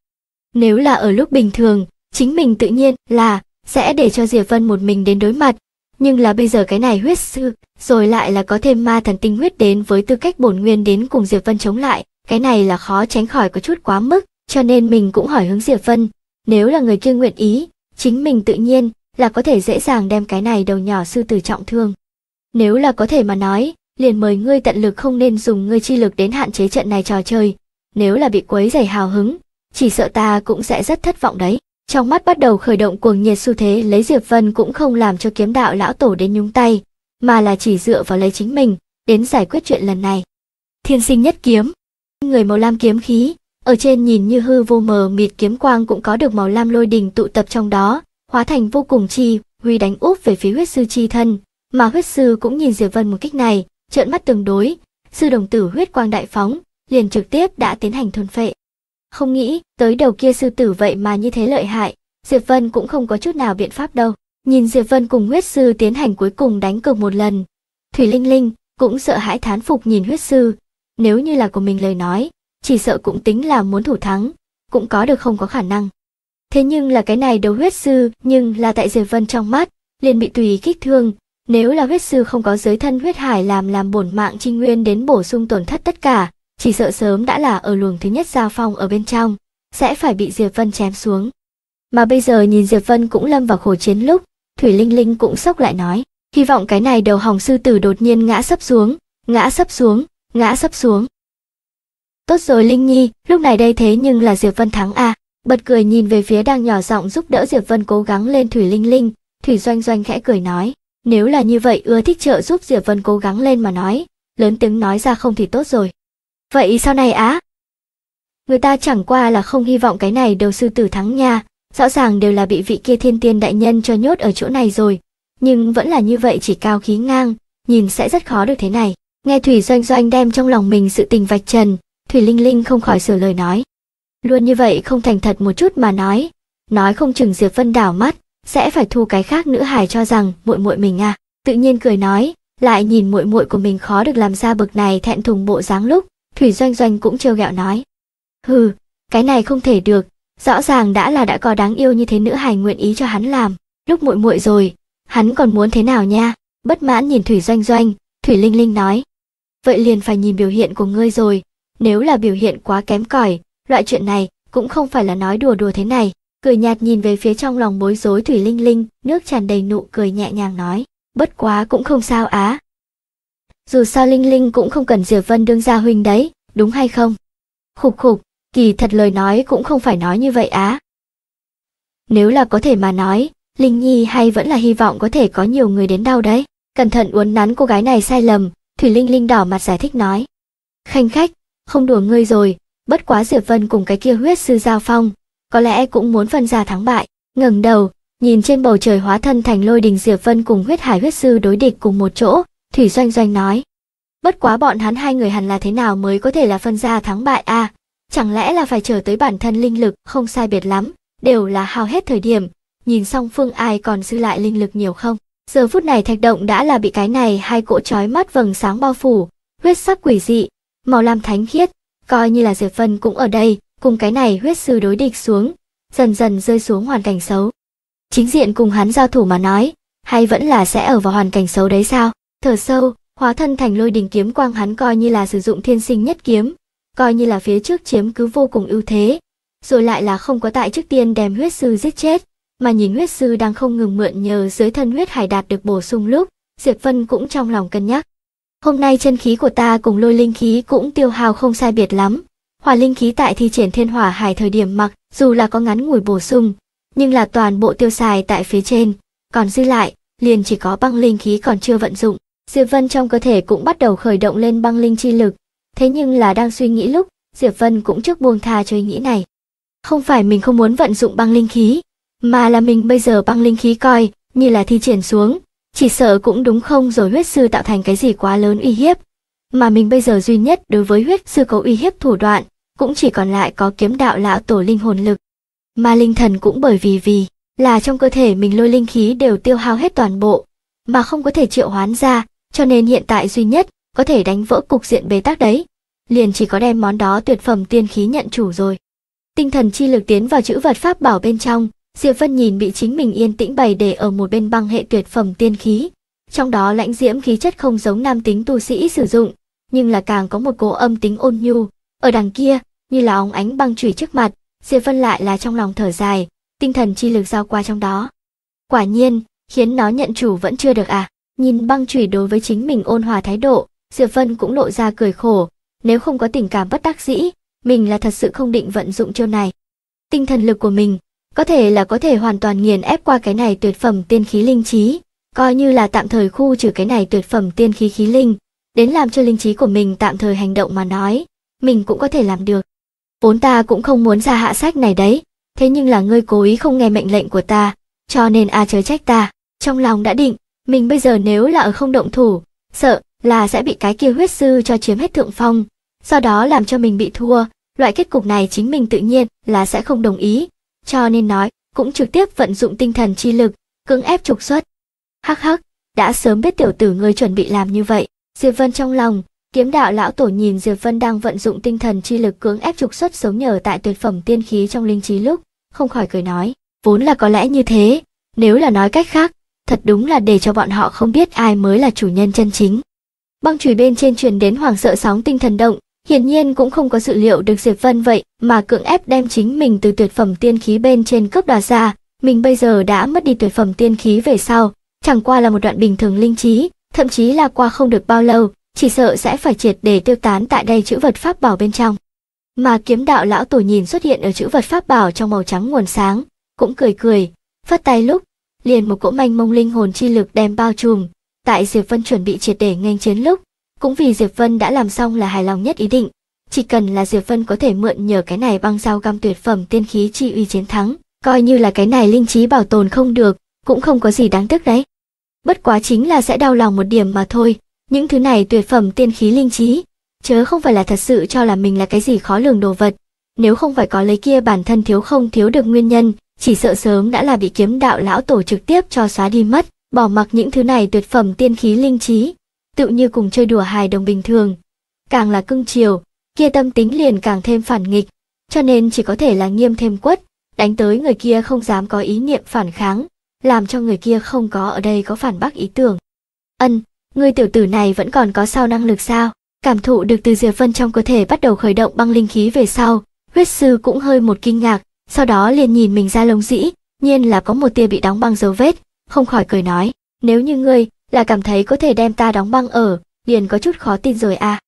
Nếu là ở lúc bình thường, chính mình tự nhiên là sẽ để cho Diệp Vân một mình đến đối mặt, nhưng là bây giờ cái này huyết sư, rồi lại là có thêm ma thần tinh huyết đến với tư cách bổn nguyên đến cùng Diệp Vân chống lại, cái này là khó tránh khỏi có chút quá mức, cho nên mình cũng hỏi hướng Diệp Vân. Nếu là người kia nguyện ý, chính mình tự nhiên là có thể dễ dàng đem cái này đầu nhỏ sư tử trọng thương. Nếu là có thể mà nói, liền mời ngươi tận lực không nên dùng ngươi chi lực đến hạn chế trận này trò chơi. Nếu là bị quấy rầy hào hứng, chỉ sợ ta cũng sẽ rất thất vọng đấy. Trong mắt bắt đầu khởi động cuồng nhiệt xu thế lấy Diệp Vân cũng không làm cho kiếm đạo lão tổ đến nhúng tay, mà là chỉ dựa vào lấy chính mình, đến giải quyết chuyện lần này. Thiên sinh nhất kiếm, người màu lam kiếm khí, ở trên nhìn như hư vô mờ mịt kiếm quang cũng có được màu lam lôi đình tụ tập trong đó, hóa thành vô cùng chi, huy đánh úp về phía huyết sư chi thân, mà huyết sư cũng nhìn Diệp Vân một kích này, trợn mắt tương đối, sư đồng tử huyết quang đại phóng, liền trực tiếp đã tiến hành thôn phệ. Không nghĩ, tới đầu kia sư tử vậy mà như thế lợi hại, Diệp Vân cũng không có chút nào biện pháp đâu. Nhìn Diệp Vân cùng huyết sư tiến hành cuối cùng đánh cược một lần. Thủy Linh Linh cũng sợ hãi thán phục nhìn huyết sư, nếu như là của mình lời nói, chỉ sợ cũng tính là muốn thủ thắng, cũng có được không có khả năng. Thế nhưng là cái này đấu huyết sư nhưng là tại Diệp Vân trong mắt, liền bị tùy kích thương, nếu là huyết sư không có giới thân huyết hải làm làm bổn mạng chi nguyên đến bổ sung tổn thất tất cả, chỉ sợ sớm đã là ở luồng thứ nhất giao phong ở bên trong, sẽ phải bị Diệp Vân chém xuống. Mà bây giờ nhìn Diệp Vân cũng lâm vào khổ chiến lúc, Thủy Linh Linh cũng sốc lại nói, hy vọng cái này đầu hồng sư tử đột nhiên ngã sấp xuống, ngã sấp xuống, ngã sấp xuống tốt rồi linh nhi lúc này đây thế nhưng là diệp vân thắng a à? bật cười nhìn về phía đang nhỏ giọng giúp đỡ diệp vân cố gắng lên thủy linh linh thủy doanh doanh khẽ cười nói nếu là như vậy ưa thích trợ giúp diệp vân cố gắng lên mà nói lớn tiếng nói ra không thì tốt rồi vậy sau này á người ta chẳng qua là không hy vọng cái này đầu sư tử thắng nha rõ ràng đều là bị vị kia thiên tiên đại nhân cho nhốt ở chỗ này rồi nhưng vẫn là như vậy chỉ cao khí ngang nhìn sẽ rất khó được thế này Nghe Thủy Doanh Doanh đem trong lòng mình sự tình vạch trần, Thủy Linh Linh không khỏi sửa lời nói. Luôn như vậy không thành thật một chút mà nói, nói không chừng Diệp Vân đảo mắt, sẽ phải thu cái khác nữ hải cho rằng muội muội mình à. Tự nhiên cười nói, lại nhìn muội muội của mình khó được làm ra bực này thẹn thùng bộ dáng lúc, Thủy Doanh Doanh cũng trêu ghẹo nói. Hừ, cái này không thể được, rõ ràng đã là đã có đáng yêu như thế nữ hải nguyện ý cho hắn làm, lúc muội muội rồi, hắn còn muốn thế nào nha? Bất mãn nhìn Thủy Doanh Doanh, Thủy Linh Linh nói vậy liền phải nhìn biểu hiện của ngươi rồi. Nếu là biểu hiện quá kém cỏi, loại chuyện này cũng không phải là nói đùa đùa thế này. Cười nhạt nhìn về phía trong lòng bối rối Thủy Linh Linh, nước tràn đầy nụ cười nhẹ nhàng nói, bất quá cũng không sao á. Dù sao Linh Linh cũng không cần Diệp Vân đương gia huynh đấy, đúng hay không? Khục khục, kỳ thật lời nói cũng không phải nói như vậy á. Nếu là có thể mà nói, Linh Nhi hay vẫn là hy vọng có thể có nhiều người đến đau đấy. Cẩn thận uốn nắn cô gái này sai lầm, Thủy Linh Linh đỏ mặt giải thích nói. Khanh khách, không đùa ngươi rồi, bất quá Diệp Vân cùng cái kia huyết sư giao phong, có lẽ cũng muốn phân ra thắng bại. Ngẩng đầu, nhìn trên bầu trời hóa thân thành lôi đình Diệp Vân cùng huyết hải huyết sư đối địch cùng một chỗ, Thủy Doanh Doanh nói. Bất quá bọn hắn hai người hẳn là thế nào mới có thể là phân ra thắng bại a? À? Chẳng lẽ là phải chờ tới bản thân linh lực không sai biệt lắm, đều là hao hết thời điểm, nhìn xong phương ai còn dư lại linh lực nhiều không? Giờ phút này thạch động đã là bị cái này hai cỗ trói mắt vầng sáng bao phủ, huyết sắc quỷ dị, màu lam thánh khiết, coi như là Diệp Vân cũng ở đây, cùng cái này huyết sư đối địch xuống, dần dần rơi xuống hoàn cảnh xấu. Chính diện cùng hắn giao thủ mà nói, hay vẫn là sẽ ở vào hoàn cảnh xấu đấy sao? Thở sâu, hóa thân thành lôi đình kiếm quang hắn coi như là sử dụng thiên sinh nhất kiếm, coi như là phía trước chiếm cứ vô cùng ưu thế, rồi lại là không có tại trước tiên đem huyết sư giết chết, mà nhìn huyết sư đang không ngừng mượn nhờ dưới thân huyết hải đạt được bổ sung lúc, Diệp Vân cũng trong lòng cân nhắc. Hôm nay chân khí của ta cùng lôi linh khí cũng tiêu hao không sai biệt lắm. Hỏa linh khí tại thi triển thiên hỏa hải thời điểm mặc dù là có ngắn ngủi bổ sung, nhưng là toàn bộ tiêu xài tại phía trên, còn dư lại liền chỉ có băng linh khí còn chưa vận dụng. Diệp Vân trong cơ thể cũng bắt đầu khởi động lên băng linh chi lực, thế nhưng là đang suy nghĩ lúc, Diệp Vân cũng trước buông tha cho ý nghĩ này. Không phải mình không muốn vận dụng băng linh khí, mà là mình bây giờ băng linh khí coi như là thi triển xuống chỉ sợ cũng đúng không rồi huyết sư tạo thành cái gì quá lớn uy hiếp mà mình bây giờ duy nhất đối với huyết sư có uy hiếp thủ đoạn cũng chỉ còn lại có kiếm đạo lão tổ linh hồn lực mà linh thần cũng bởi vì vì là trong cơ thể mình lôi linh khí đều tiêu hao hết toàn bộ mà không có thể triệu hoán ra cho nên hiện tại duy nhất có thể đánh vỡ cục diện bế tắc đấy liền chỉ có đem món đó tuyệt phẩm tiên khí nhận chủ rồi tinh thần chi lực tiến vào chữ vật pháp bảo bên trong Diệp Vân nhìn bị chính mình yên tĩnh bày để ở một bên băng hệ tuyệt phẩm tiên khí. Trong đó lãnh diễm khí chất không giống nam tính tu sĩ sử dụng, nhưng là càng có một cố âm tính ôn nhu. Ở đằng kia, như là óng ánh băng chùy trước mặt, Diệp Vân lại là trong lòng thở dài, tinh thần chi lực giao qua trong đó. Quả nhiên, khiến nó nhận chủ vẫn chưa được à. Nhìn băng chùy đối với chính mình ôn hòa thái độ, Diệp Vân cũng lộ ra cười khổ, nếu không có tình cảm bất đắc dĩ, mình là thật sự không định vận dụng chiêu này. Tinh thần lực của mình có thể là có thể hoàn toàn nghiền ép qua cái này tuyệt phẩm tiên khí linh trí, coi như là tạm thời khu trừ cái này tuyệt phẩm tiên khí khí linh, đến làm cho linh trí của mình tạm thời hành động mà nói, mình cũng có thể làm được. Vốn ta cũng không muốn ra hạ sách này đấy, thế nhưng là ngươi cố ý không nghe mệnh lệnh của ta, cho nên a à chớ trách ta, trong lòng đã định, mình bây giờ nếu là ở không động thủ, sợ là sẽ bị cái kia huyết sư cho chiếm hết thượng phong, do đó làm cho mình bị thua, loại kết cục này chính mình tự nhiên là sẽ không đồng ý, cho nên nói cũng trực tiếp vận dụng tinh thần chi lực, cưỡng ép trục xuất. Hắc hắc, đã sớm biết tiểu tử ngươi chuẩn bị làm như vậy. Diệp Vân trong lòng, kiếm đạo lão tổ nhìn Diệp Vân đang vận dụng tinh thần chi lực cưỡng ép trục xuất sống nhờ tại tuyệt phẩm tiên khí trong linh trí lúc, không khỏi cười nói, vốn là có lẽ như thế, nếu là nói cách khác, thật đúng là để cho bọn họ không biết ai mới là chủ nhân chân chính. Băng chùy bên trên truyền đến hoàng sợ sóng tinh thần động, Hiển nhiên cũng không có dự liệu được Diệp Vân vậy mà cưỡng ép đem chính mình từ tuyệt phẩm tiên khí bên trên cướp đoạt ra, mình bây giờ đã mất đi tuyệt phẩm tiên khí về sau, chẳng qua là một đoạn bình thường linh trí, thậm chí là qua không được bao lâu, chỉ sợ sẽ phải triệt để tiêu tán tại đây chữ vật pháp bảo bên trong. Mà kiếm đạo lão tổ nhìn xuất hiện ở chữ vật pháp bảo trong màu trắng nguồn sáng, cũng cười cười, phất tay lúc, liền một cỗ manh mông linh hồn chi lực đem bao trùm, tại Diệp Vân chuẩn bị triệt để nghênh chiến lúc, cũng vì Diệp Vân đã làm xong là hài lòng nhất ý định, chỉ cần là Diệp Vân có thể mượn nhờ cái này băng dao găm tuyệt phẩm tiên khí chi uy chiến thắng, coi như là cái này linh trí bảo tồn không được, cũng không có gì đáng tức đấy. Bất quá chính là sẽ đau lòng một điểm mà thôi, những thứ này tuyệt phẩm tiên khí linh trí, chớ không phải là thật sự cho là mình là cái gì khó lường đồ vật, nếu không phải có lấy kia bản thân thiếu không thiếu được nguyên nhân, chỉ sợ sớm đã là bị kiếm đạo lão tổ trực tiếp cho xóa đi mất, bỏ mặc những thứ này tuyệt phẩm tiên khí linh trí, tự như cùng chơi đùa hài đồng bình thường. Càng là cưng chiều, kia tâm tính liền càng thêm phản nghịch, cho nên chỉ có thể là nghiêm thêm quất, đánh tới người kia không dám có ý niệm phản kháng, làm cho người kia không có ở đây có phản bác ý tưởng. Ân, người tiểu tử này vẫn còn có sao năng lực sao? Cảm thụ được từ Diệp Vân trong cơ thể bắt đầu khởi động băng linh khí về sau, huyết sư cũng hơi một kinh ngạc, sau đó liền nhìn mình ra lông dĩ, nhiên là có một tia bị đóng băng dấu vết, không khỏi cười nói, nếu như ngươi là cảm thấy có thể đem ta đóng băng ở, liền có chút khó tin rồi à.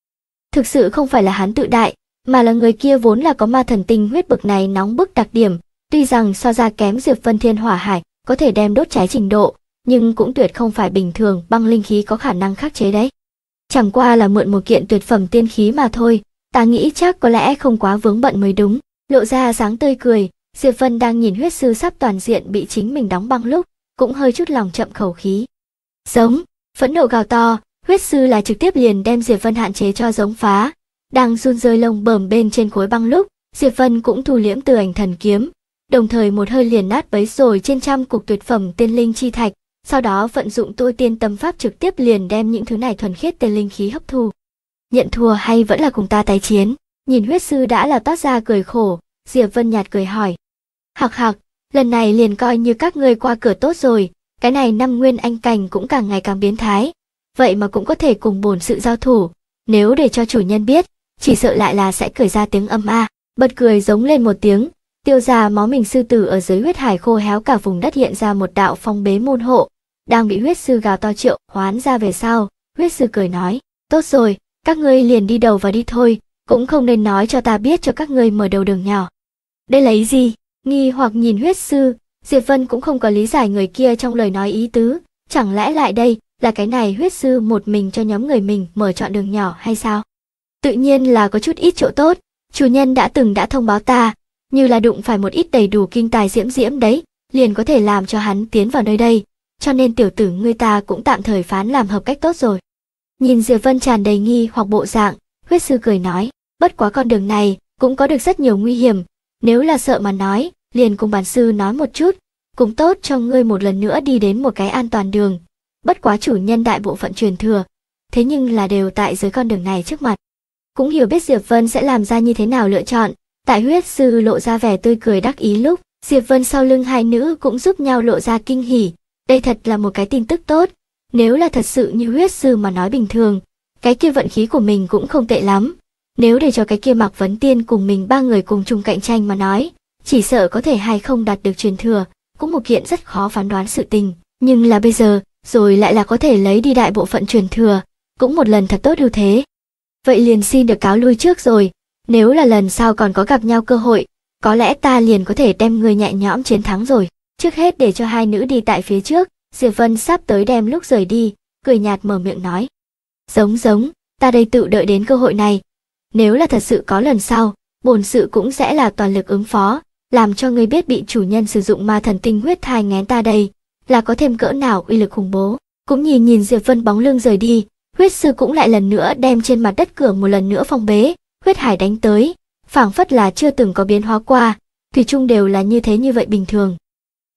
Thực sự không phải là hắn tự đại, mà là người kia vốn là có ma thần tinh huyết bực này nóng bức đặc điểm, tuy rằng so ra kém Diệp Vân Thiên Hỏa Hải, có thể đem đốt cháy trình độ, nhưng cũng tuyệt không phải bình thường băng linh khí có khả năng khắc chế đấy. Chẳng qua là mượn một kiện tuyệt phẩm tiên khí mà thôi, ta nghĩ chắc có lẽ không quá vướng bận mới đúng. Lộ ra dáng tươi cười, Diệp Vân đang nhìn huyết sư sắp toàn diện bị chính mình đóng băng lúc, cũng hơi chút lòng chậm khẩu khí. Giống, phẫn nộ gào to, huyết sư là trực tiếp liền đem Diệp Vân hạn chế cho giống phá. Đang run rơi lông bẩm bên trên khối băng lúc, Diệp Vân cũng thu liễm từ ảnh thần kiếm, đồng thời một hơi liền nát bấy rồi trên trăm cục tuyệt phẩm tiên linh chi thạch, sau đó vận dụng tôi tiên tâm pháp trực tiếp liền đem những thứ này thuần khiết tiên linh khí hấp thu. Nhận thua hay vẫn là cùng ta tái chiến, nhìn huyết sư đã là toát ra cười khổ, Diệp Vân nhạt cười hỏi. Hạc hạc, lần này liền coi như các ngươi qua cửa tốt rồi, cái này năm nguyên anh cảnh cũng càng ngày càng biến thái, vậy mà cũng có thể cùng bổn sự giao thủ, nếu để cho chủ nhân biết, chỉ sợ lại là sẽ cười ra tiếng âm a, bật cười giống lên một tiếng, tiêu già máu mình sư tử ở dưới huyết hải khô héo cả vùng đất hiện ra một đạo phong bế môn hộ, đang bị huyết sư gào to triệu hoán ra về sau, huyết sư cười nói, tốt rồi, các ngươi liền đi đầu và đi thôi, cũng không nên nói cho ta biết cho các ngươi mở đầu đường nhỏ. Đây là ý gì? Nghi hoặc nhìn huyết sư, Diệp Vân cũng không có lý giải người kia trong lời nói ý tứ, chẳng lẽ lại đây là cái này huyết sư một mình cho nhóm người mình mở chọn đường nhỏ hay sao? Tự nhiên là có chút ít chỗ tốt, chủ nhân đã từng đã thông báo ta, như là đụng phải một ít đầy đủ kinh tài diễm diễm đấy, liền có thể làm cho hắn tiến vào nơi đây, cho nên tiểu tử ngươi ta cũng tạm thời phán làm hợp cách tốt rồi. Nhìn Diệp Vân tràn đầy nghi hoặc bộ dạng, huyết sư cười nói, bất quá con đường này cũng có được rất nhiều nguy hiểm, nếu là sợ mà nói, liền cùng bản sư nói một chút, cũng tốt cho ngươi một lần nữa đi đến một cái an toàn đường. Bất quá chủ nhân đại bộ phận truyền thừa, thế nhưng là đều tại dưới con đường này trước mặt. Cũng hiểu biết Diệp Vân sẽ làm ra như thế nào lựa chọn, tại huyết sư lộ ra vẻ tươi cười đắc ý lúc, Diệp Vân sau lưng hai nữ cũng giúp nhau lộ ra kinh hỉ, đây thật là một cái tin tức tốt, nếu là thật sự như huyết sư mà nói bình thường, cái kia vận khí của mình cũng không tệ lắm. Nếu để cho cái kia mặc Vấn Tiên cùng mình ba người cùng chung cạnh tranh mà nói, chỉ sợ có thể hay không đạt được truyền thừa, cũng một kiện rất khó phán đoán sự tình, nhưng là bây giờ, rồi lại là có thể lấy đi đại bộ phận truyền thừa, cũng một lần thật tốt ưu thế. Vậy liền xin được cáo lui trước rồi, nếu là lần sau còn có gặp nhau cơ hội, có lẽ ta liền có thể đem người nhẹ nhõm chiến thắng rồi. Trước hết để cho hai nữ đi tại phía trước, Diệp Vân sắp tới đem lúc rời đi, cười nhạt mở miệng nói. Giống giống, ta đây tự đợi đến cơ hội này. Nếu là thật sự có lần sau, bổn sự cũng sẽ là toàn lực ứng phó, làm cho ngươi biết bị chủ nhân sử dụng ma thần tinh huyết thai ngén ta đây, là có thêm cỡ nào uy lực khủng bố. Cũng nhìn nhìn Diệp Vân bóng lưng rời đi, huyết sư cũng lại lần nữa đem trên mặt đất cửa một lần nữa phong bế, huyết hải đánh tới, phảng phất là chưa từng có biến hóa qua, thủy chung đều là như thế như vậy bình thường.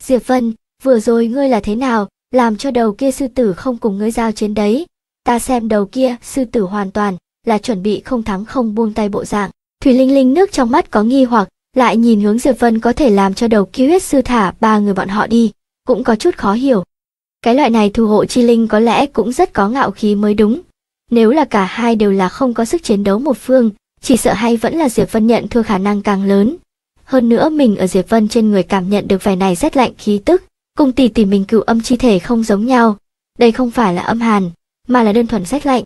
Diệp Vân, vừa rồi ngươi là thế nào, làm cho đầu kia sư tử không cùng ngươi giao chiến đấy. Ta xem đầu kia sư tử hoàn toàn là chuẩn bị không thắng không buông tay bộ dạng. Thủy Linh Linh nước trong mắt có nghi hoặc, lại nhìn hướng Diệp Vân có thể làm cho đầu kiêu huyết sư thả ba người bọn họ đi, cũng có chút khó hiểu. Cái loại này thu hộ chi linh có lẽ cũng rất có ngạo khí mới đúng. Nếu là cả hai đều là không có sức chiến đấu một phương, chỉ sợ hay vẫn là Diệp Vân nhận thua khả năng càng lớn. Hơn nữa mình ở Diệp Vân trên người cảm nhận được vẻ này rét lạnh khí tức, cùng tỷ tỷ mình cựu âm chi thể không giống nhau. Đây không phải là âm hàn, mà là đơn thuần rét lạnh.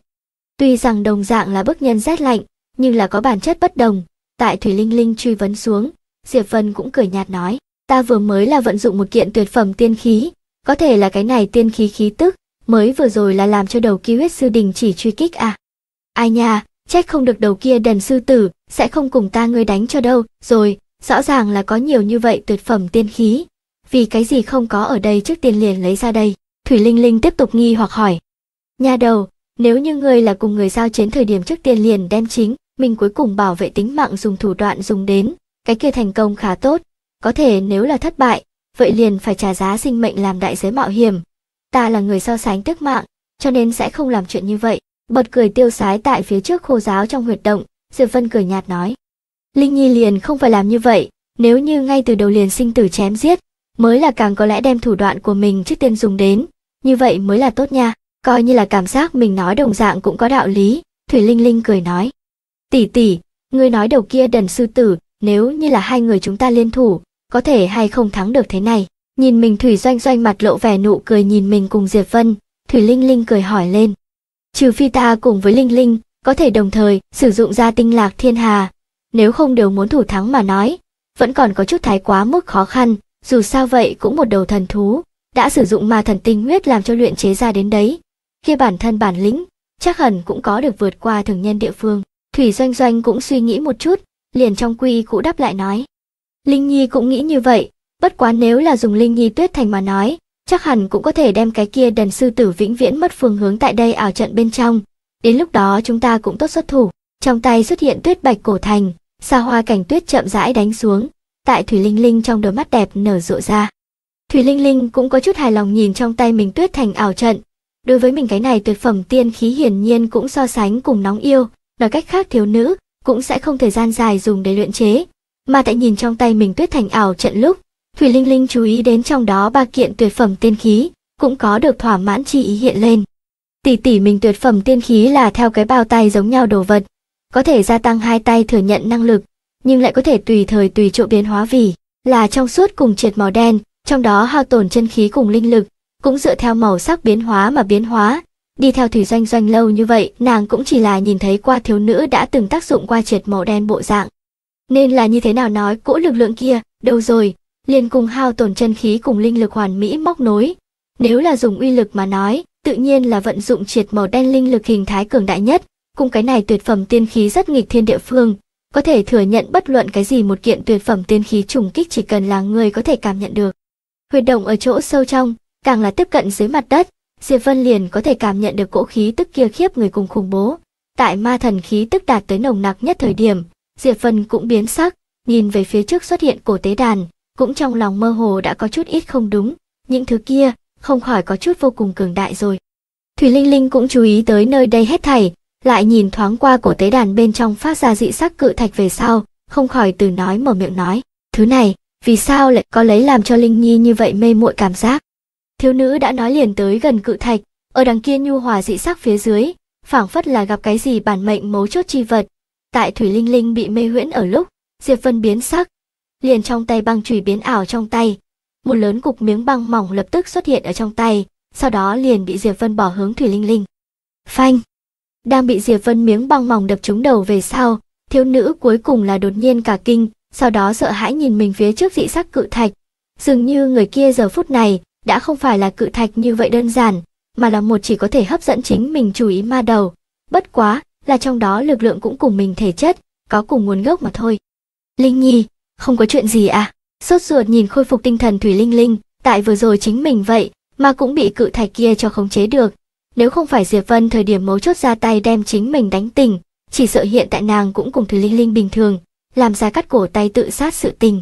Tuy rằng đồng dạng là bức nhân rét lạnh, nhưng là có bản chất bất đồng, Tại Thủy Linh Linh truy vấn xuống, Diệp Vân cũng cười nhạt nói, ta vừa mới là vận dụng một kiện tuyệt phẩm tiên khí, có thể là cái này tiên khí khí tức, mới vừa rồi là làm cho đầu kia huyết sư đình chỉ truy kích à. Ai nha, trách không được đầu kia đần sư tử, sẽ không cùng ta ngươi đánh cho đâu, rồi, rõ ràng là có nhiều như vậy tuyệt phẩm tiên khí. Vì cái gì không có ở đây trước tiên liền lấy ra đây? Thủy Linh Linh tiếp tục nghi hoặc hỏi. Nhà đầu, nếu như ngươi là cùng người giao chiến thời điểm trước tiên liền đem chính mình cuối cùng bảo vệ tính mạng dùng thủ đoạn dùng đến, cái kia thành công khá tốt, có thể nếu là thất bại, vậy liền phải trả giá sinh mệnh làm đại giới mạo hiểm. Ta là người so sánh tức mạng, cho nên sẽ không làm chuyện như vậy. Bật cười tiêu sái tại phía trước khô giáo trong huyệt động, Diệp Vân cười nhạt nói. Linh Nhi liền không phải làm như vậy, nếu như ngay từ đầu liền sinh tử chém giết, mới là càng có lẽ đem thủ đoạn của mình trước tiên dùng đến, như vậy mới là tốt nha, coi như là cảm giác mình nói đồng dạng cũng có đạo lý, Thủy Linh Linh cười nói. Tỷ tỷ, ngươi nói đầu kia đần sư tử, nếu như là hai người chúng ta liên thủ, có thể hay không thắng được thế này. Nhìn mình Thủy Doanh Doanh mặt lộ vẻ nụ cười nhìn mình cùng Diệp Vân, Thủy Linh Linh cười hỏi lên. Trừ phi ta cùng với Linh Linh, có thể đồng thời sử dụng ra tinh lạc thiên hà, nếu không đều muốn thủ thắng mà nói, vẫn còn có chút thái quá mức khó khăn, dù sao vậy cũng một đầu thần thú, đã sử dụng ma thần tinh huyết làm cho luyện chế ra đến đấy. Khi bản thân bản lĩnh, chắc hẳn cũng có được vượt qua thường nhân địa phương. Thủy Doanh Doanh cũng suy nghĩ một chút, liền trong quy cũ đáp lại nói. Linh Nhi cũng nghĩ như vậy, bất quá nếu là dùng Linh Nhi tuyết thành mà nói, chắc hẳn cũng có thể đem cái kia đần sư tử vĩnh viễn mất phương hướng tại đây ảo trận bên trong. Đến lúc đó chúng ta cũng tốt xuất thủ, trong tay xuất hiện tuyết bạch cổ thành, xa hoa cảnh tuyết chậm rãi đánh xuống, tại Thủy Linh Linh trong đôi mắt đẹp nở rộ ra. Thủy Linh Linh cũng có chút hài lòng nhìn trong tay mình tuyết thành ảo trận. Đối với mình cái này tuyệt phẩm tiên khí hiển nhiên cũng so sánh cùng nóng yêu, nói cách khác thiếu nữ cũng sẽ không thời gian dài dùng để luyện chế mà tại nhìn trong tay mình tuyết thành ảo trận lúc thủy linh linh chú ý đến trong đó ba kiện tuyệt phẩm tiên khí cũng có được thỏa mãn chi ý hiện lên tỷ tỷ mình tuyệt phẩm tiên khí là theo cái bao tay giống nhau đồ vật có thể gia tăng hai tay thừa nhận năng lực nhưng lại có thể tùy thời tùy chỗ biến hóa vì là trong suốt cùng triệt màu đen trong đó hao tổn chân khí cùng linh lực cũng dựa theo màu sắc biến hóa mà biến hóa Đi theo Thủy Doanh Doanh lâu như vậy, nàng cũng chỉ là nhìn thấy qua thiếu nữ đã từng tác dụng qua triệt màu đen bộ dạng. Nên là như thế nào nói cỗ lực lượng kia, đâu rồi, liền cùng hao tổn chân khí cùng linh lực hoàn mỹ móc nối. Nếu là dùng uy lực mà nói, tự nhiên là vận dụng triệt màu đen linh lực hình thái cường đại nhất, cùng cái này tuyệt phẩm tiên khí rất nghịch thiên địa phương, có thể thừa nhận bất luận cái gì một kiện tuyệt phẩm tiên khí trùng kích chỉ cần là người có thể cảm nhận được. Huyệt động ở chỗ sâu trong, càng là tiếp cận dưới mặt đất, Diệp Vân liền có thể cảm nhận được cỗ khí tức kia khiếp người cùng khủng bố. Tại ma thần khí tức đạt tới nồng nặc nhất thời điểm, Diệp Vân cũng biến sắc, nhìn về phía trước xuất hiện cổ tế đàn, cũng trong lòng mơ hồ đã có chút ít không đúng, những thứ kia không khỏi có chút vô cùng cường đại rồi. Thủy Linh Linh cũng chú ý tới nơi đây hết thảy, lại nhìn thoáng qua cổ tế đàn bên trong phát ra dị sắc cự thạch về sau, không khỏi từ nói mở miệng nói, thứ này, vì sao lại có lấy làm cho Linh Nhi như vậy mê muội cảm giác? thiếu nữ đã nói liền tới gần cự thạch ở đằng kia nhu hòa dị sắc phía dưới phảng phất là gặp cái gì bản mệnh mấu chốt chi vật tại thủy linh linh bị mê huyễn ở lúc diệp vân biến sắc liền trong tay băng chùy biến ảo trong tay một lớn cục miếng băng mỏng lập tức xuất hiện ở trong tay sau đó liền bị diệp vân bỏ hướng thủy linh linh phanh đang bị diệp vân miếng băng mỏng đập trúng đầu về sau thiếu nữ cuối cùng là đột nhiên cả kinh sau đó sợ hãi nhìn mình phía trước dị sắc cự thạch dường như người kia giờ phút này đã không phải là cự thạch như vậy đơn giản, mà là một chỉ có thể hấp dẫn chính mình chú ý ma đầu. Bất quá, là trong đó lực lượng cũng cùng mình thể chất, có cùng nguồn gốc mà thôi. Linh Nhi, không có chuyện gì à? Sốt ruột nhìn khôi phục tinh thần Thủy Linh Linh, tại vừa rồi chính mình vậy, mà cũng bị cự thạch kia cho khống chế được. Nếu không phải Diệp Vân thời điểm mấu chốt ra tay đem chính mình đánh tỉnh, chỉ sợ hiện tại nàng cũng cùng Thủy Linh Linh bình thường, làm ra cắt cổ tay tự sát sự tình.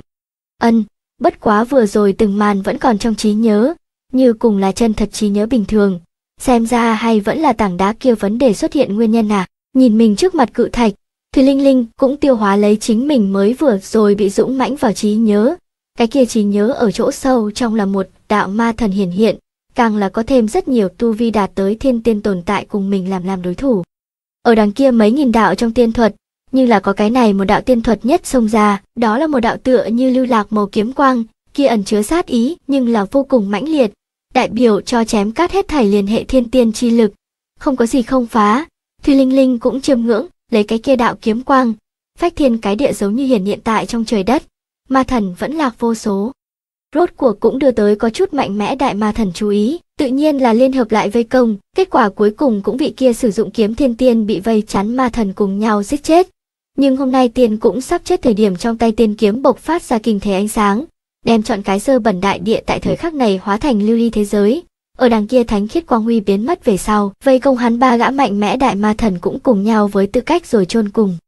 Ân, bất quá vừa rồi từng màn vẫn còn trong trí nhớ, như cùng là chân thật trí nhớ bình thường. Xem ra hay vẫn là tảng đá kia vấn đề xuất hiện nguyên nhân à? Nhìn mình trước mặt cự thạch, thì Linh Linh cũng tiêu hóa lấy chính mình mới vừa rồi bị dũng mãnh vào trí nhớ. Cái kia trí nhớ ở chỗ sâu trong là một đạo ma thần hiển hiện, càng là có thêm rất nhiều tu vi đạt tới thiên tiên tồn tại cùng mình làm làm đối thủ. Ở đằng kia mấy nghìn đạo trong tiên thuật, nhưng là có cái này một đạo tiên thuật nhất xông ra, đó là một đạo tựa như lưu lạc màu kiếm quang, kia ẩn chứa sát ý nhưng là vô cùng mãnh liệt, đại biểu cho chém cắt hết thảy liên hệ thiên tiên chi lực. Không có gì không phá, Thùy Linh Linh cũng chiêm ngưỡng, lấy cái kia đạo kiếm quang, phách thiên cái địa giống như hiển hiện tại trong trời đất, ma thần vẫn lạc vô số. Rốt cuộc cũng đưa tới có chút mạnh mẽ đại ma thần chú ý, tự nhiên là liên hợp lại vây công, kết quả cuối cùng cũng bị kia sử dụng kiếm thiên tiên bị vây chắn ma thần cùng nhau giết chết. Nhưng hôm nay tiền cũng sắp chết thời điểm trong tay tiên kiếm bộc phát ra kinh thế ánh sáng, đem chọn cái sơ bẩn đại địa tại thời khắc này hóa thành lưu ly thế giới. Ở đằng kia thánh khiết quang huy biến mất về sau, vây công hắn ba gã mạnh mẽ đại ma thần cũng cùng nhau với tư cách rồi chôn cùng.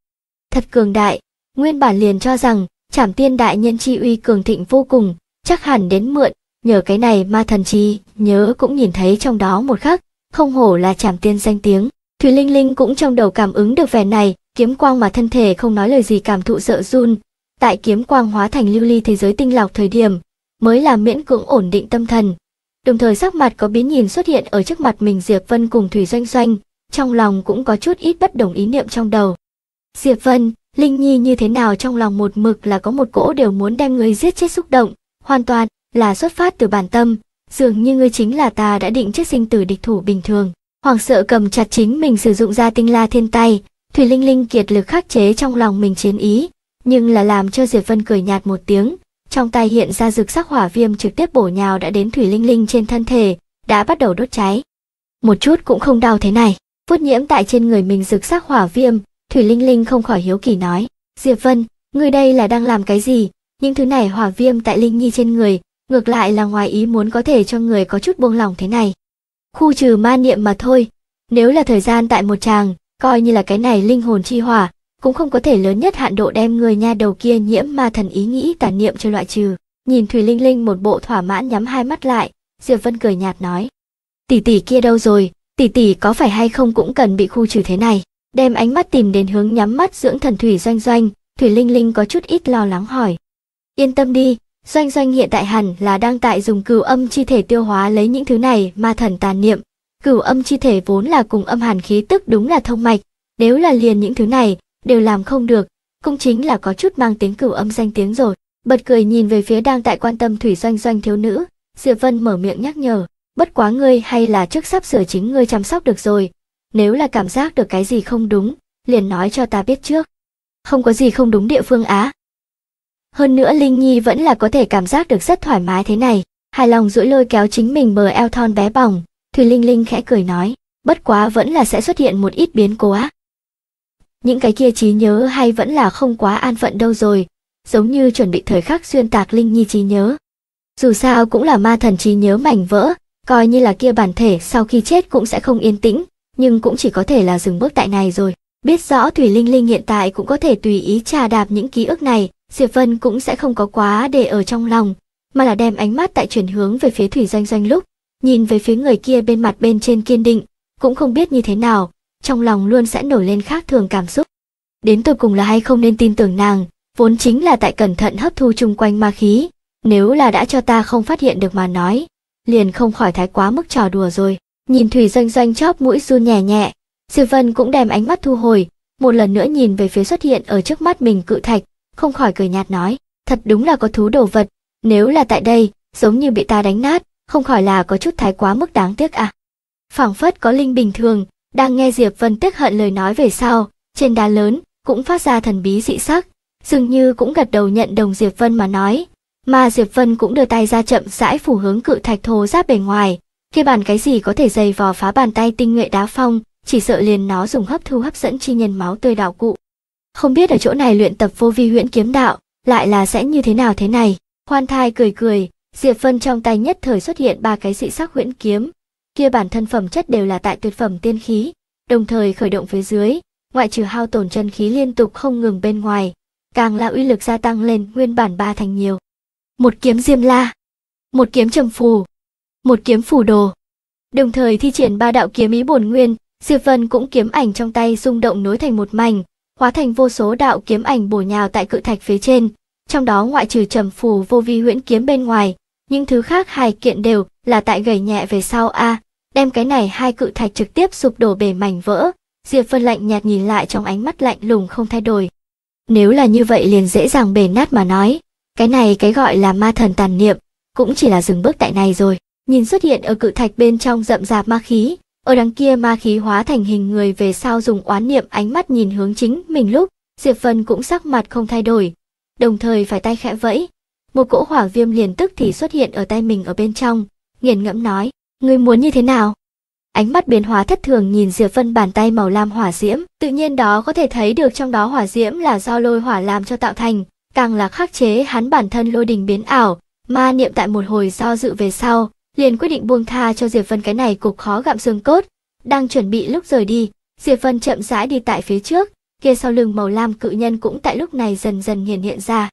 Thật cường đại, nguyên bản liền cho rằng, trảm tiên đại nhân chi uy cường thịnh vô cùng, chắc hẳn đến mượn, nhờ cái này ma thần chi, nhớ cũng nhìn thấy trong đó một khắc, không hổ là trảm tiên danh tiếng. Thùy Linh Linh cũng trong đầu cảm ứng được vẻ này, kiếm quang mà thân thể không nói lời gì cảm thụ sợ run. Tại kiếm quang hóa thành lưu ly thế giới tinh lọc thời điểm, mới là miễn cưỡng ổn định tâm thần. Đồng thời sắc mặt có biến nhìn xuất hiện ở trước mặt mình Diệp Vân cùng Thủy Doanh Doanh, trong lòng cũng có chút ít bất đồng ý niệm trong đầu. Diệp Vân, Linh Nhi như thế nào trong lòng một mực là có một cỗ đều muốn đem ngươi giết chết xúc động, hoàn toàn là xuất phát từ bản tâm, dường như ngươi chính là ta đã định chết sinh tử địch thủ bình thường. Hoàng sợ cầm chặt chính mình sử dụng ra tinh la thiên tay, Thủy Linh Linh kiệt lực khắc chế trong lòng mình chiến ý, nhưng là làm cho Diệp Vân cười nhạt một tiếng, trong tay hiện ra rực sắc hỏa viêm trực tiếp bổ nhào đã đến Thủy Linh Linh trên thân thể, đã bắt đầu đốt cháy. Một chút cũng không đau thế này, vuốt nhiễm tại trên người mình rực sắc hỏa viêm, Thủy Linh Linh không khỏi hiếu kỳ nói, Diệp Vân, người đây là đang làm cái gì, những thứ này hỏa viêm tại Linh Nhi trên người, ngược lại là ngoài ý muốn có thể cho người có chút buông lỏng thế này. Khu trừ ma niệm mà thôi, nếu là thời gian tại một chàng, coi như là cái này linh hồn chi hỏa, cũng không có thể lớn nhất hạn độ đem người nha đầu kia nhiễm ma thần ý nghĩ tàn niệm cho loại trừ. Nhìn Thủy Linh Linh một bộ thỏa mãn nhắm hai mắt lại, Diệp Vân cười nhạt nói: "Tỷ tỷ kia đâu rồi, tỷ tỷ có phải hay không cũng cần bị khu trừ thế này?" Đem ánh mắt tìm đến hướng nhắm mắt dưỡng thần thủy doanh doanh, Thủy Linh Linh có chút ít lo lắng hỏi: "Yên tâm đi, Doanh Doanh hiện tại hẳn là đang tại dùng cừu âm chi thể tiêu hóa lấy những thứ này ma thần tàn niệm, Cửu âm chi thể vốn là cùng âm hàn khí tức đúng là thông mạch, nếu là liền những thứ này, đều làm không được, cũng chính là có chút mang tiếng cửu âm danh tiếng rồi. Bật cười nhìn về phía đang tại quan tâm thủy doanh doanh thiếu nữ, Diệp Vân mở miệng nhắc nhở, bất quá ngươi hay là trước sắp sửa chính ngươi chăm sóc được rồi, nếu là cảm giác được cái gì không đúng, liền nói cho ta biết trước. Không có gì không đúng địa phương á. Hơn nữa Linh Nhi vẫn là có thể cảm giác được rất thoải mái thế này, hài lòng duỗi lôi kéo chính mình bờ eo thon bé bỏng, Thùy Linh Linh khẽ cười nói, bất quá vẫn là sẽ xuất hiện một ít biến cố á. Những cái kia trí nhớ hay vẫn là không quá an phận đâu rồi, giống như chuẩn bị thời khắc xuyên tạc Linh Nhi trí nhớ. Dù sao cũng là ma thần trí nhớ mảnh vỡ, coi như là kia bản thể sau khi chết cũng sẽ không yên tĩnh, nhưng cũng chỉ có thể là dừng bước tại này rồi. Biết rõ Thủy Linh Linh hiện tại cũng có thể tùy ý trà đạp những ký ức này, Diệp Vân cũng sẽ không có quá để ở trong lòng, mà là đem ánh mắt tại chuyển hướng về phía Thủy Doanh Doanh lúc, nhìn về phía người kia bên mặt bên trên kiên định, cũng không biết như thế nào, trong lòng luôn sẽ nổi lên khác thường cảm xúc. Đến tôi cùng là hay không nên tin tưởng nàng, vốn chính là tại cẩn thận hấp thu chung quanh ma khí, nếu là đã cho ta không phát hiện được mà nói, liền không khỏi thái quá mức trò đùa rồi. Nhìn Thủy Doanh Doanh chóp mũi run nhẹ nhẹ, sư Vân cũng đem ánh mắt thu hồi, một lần nữa nhìn về phía xuất hiện ở trước mắt mình cự thạch, không khỏi cười nhạt nói, thật đúng là có thú đồ vật, nếu là tại đây, giống như bị ta đánh nát, không khỏi là có chút thái quá mức đáng tiếc à. phảng phất có linh bình thường, đang nghe Diệp Vân tiếc hận lời nói về sau, trên đá lớn cũng phát ra thần bí dị sắc, dường như cũng gật đầu nhận đồng Diệp Vân mà nói. Mà Diệp Vân cũng đưa tay ra chậm rãi phủ hướng cự thạch thô giáp bề ngoài, kia bàn cái gì có thể dày vò phá bàn tay tinh nguyện đá phong, chỉ sợ liền nó dùng hấp thu hấp dẫn chi nhân máu tươi đạo cụ. Không biết ở chỗ này luyện tập vô vi huyễn kiếm đạo, lại là sẽ như thế nào thế này. Khoan thai cười cười, Diệp Vân trong tay nhất thời xuất hiện ba cái dị sắc huyễn kiếm, kia bản thân phẩm chất đều là tại tuyệt phẩm tiên khí, đồng thời khởi động phía dưới, ngoại trừ hao tổn chân khí liên tục không ngừng bên ngoài, càng là uy lực gia tăng lên nguyên bản ba thành nhiều. Một kiếm diêm la, một kiếm trầm phù, một kiếm phủ đồ. Đồng thời thi triển ba đạo kiếm ý bổn nguyên, Diệp Vân cũng kiếm ảnh trong tay rung động nối thành một mảnh, hóa thành vô số đạo kiếm ảnh bổ nhào tại cự thạch phía trên, trong đó ngoại trừ trầm phù vô vi huyễn kiếm bên ngoài, những thứ khác hai kiện đều là tại gầy nhẹ về sau a, à, đem cái này hai cự thạch trực tiếp sụp đổ bể mảnh vỡ. Diệp Vân lạnh nhạt nhìn lại trong ánh mắt lạnh lùng không thay đổi. Nếu là như vậy liền dễ dàng bể nát mà nói, cái này cái gọi là ma thần tàn niệm, cũng chỉ là dừng bước tại này rồi. Nhìn xuất hiện ở cự thạch bên trong rậm rạp ma khí, ở đằng kia ma khí hóa thành hình người về sau dùng oán niệm ánh mắt nhìn hướng chính mình lúc, Diệp Vân cũng sắc mặt không thay đổi, đồng thời phải tay khẽ vẫy, một cỗ hỏa viêm liền tức thì xuất hiện ở tay mình ở bên trong, nghiền ngẫm nói, ngươi muốn như thế nào? Ánh mắt biến hóa thất thường nhìn Diệp Vân bàn tay màu lam hỏa diễm, tự nhiên đó có thể thấy được trong đó hỏa diễm là do lôi hỏa làm cho tạo thành, càng là khắc chế hắn bản thân lôi đình biến ảo, ma niệm tại một hồi do dự về sau, liền quyết định buông tha cho Diệp Vân cái này cục khó gặm xương cốt, đang chuẩn bị lúc rời đi, Diệp Vân chậm rãi đi tại phía trước, kia sau lưng màu lam cự nhân cũng tại lúc này dần dần hiện hiện ra.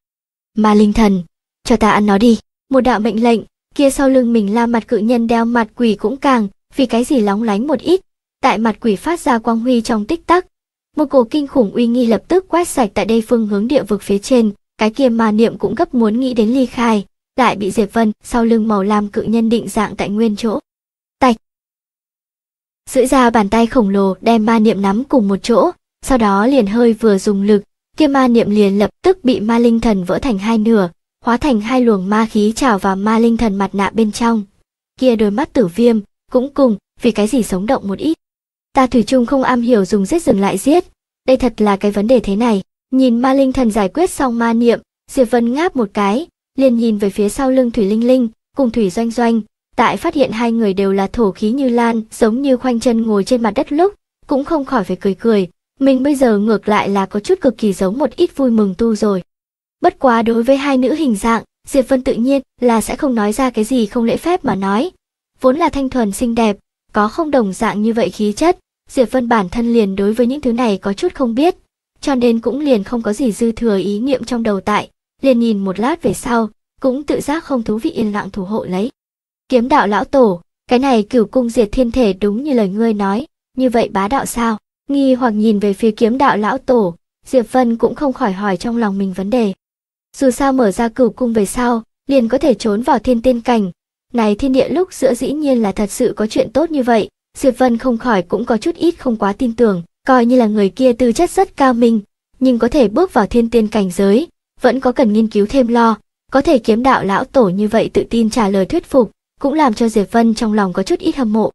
Ma linh thần, cho ta ăn nó đi một đạo mệnh lệnh kia sau lưng mình la mặt cự nhân đeo mặt quỷ cũng càng vì cái gì lóng lánh một ít tại mặt quỷ phát ra quang huy trong tích tắc một cổ kinh khủng uy nghi lập tức quét sạch tại đây phương hướng địa vực phía trên cái kia mà niệm cũng gấp muốn nghĩ đến ly khai lại bị diệp vân sau lưng màu lam cự nhân định dạng tại nguyên chỗ tạch giữ ra bàn tay khổng lồ đem ma niệm nắm cùng một chỗ sau đó liền hơi vừa dùng lực kia ma niệm liền lập tức bị ma linh thần vỡ thành hai nửa hóa thành hai luồng ma khí trào vào ma linh thần mặt nạ bên trong. Kia đôi mắt tử viêm, cũng cùng, vì cái gì sống động một ít. Ta thủy chung không am hiểu dùng giết dừng lại giết, đây thật là cái vấn đề thế này. Nhìn ma linh thần giải quyết xong ma niệm, Diệp Vân ngáp một cái, liền nhìn về phía sau lưng Thủy Linh Linh, cùng Thủy Doanh Doanh, tại phát hiện hai người đều là thổ khí như lan, giống như khoanh chân ngồi trên mặt đất lúc, cũng không khỏi phải cười cười, mình bây giờ ngược lại là có chút cực kỳ giống một ít vui mừng tu rồi. Bất quá đối với hai nữ hình dạng, Diệp Vân tự nhiên là sẽ không nói ra cái gì không lễ phép mà nói. Vốn là thanh thuần xinh đẹp, có không đồng dạng như vậy khí chất, Diệp Vân bản thân liền đối với những thứ này có chút không biết, cho nên cũng liền không có gì dư thừa ý niệm trong đầu tại, liền nhìn một lát về sau, cũng tự giác không thú vị yên lặng thủ hộ lấy. Kiếm đạo lão tổ, cái này cửu cung diệt thiên thể đúng như lời ngươi nói, như vậy bá đạo sao? Nghi hoặc nhìn về phía kiếm đạo lão tổ, Diệp Vân cũng không khỏi hỏi trong lòng mình vấn đề dù sao mở ra cửu cung về sau, liền có thể trốn vào thiên tiên cảnh. Này thiên địa lúc giữa dĩ nhiên là thật sự có chuyện tốt như vậy, Diệp Vân không khỏi cũng có chút ít không quá tin tưởng, coi như là người kia tư chất rất cao minh, nhưng có thể bước vào thiên tiên cảnh giới, vẫn có cần nghiên cứu thêm lo, có thể kiếm đạo lão tổ như vậy tự tin trả lời thuyết phục, cũng làm cho Diệp Vân trong lòng có chút ít hâm mộ.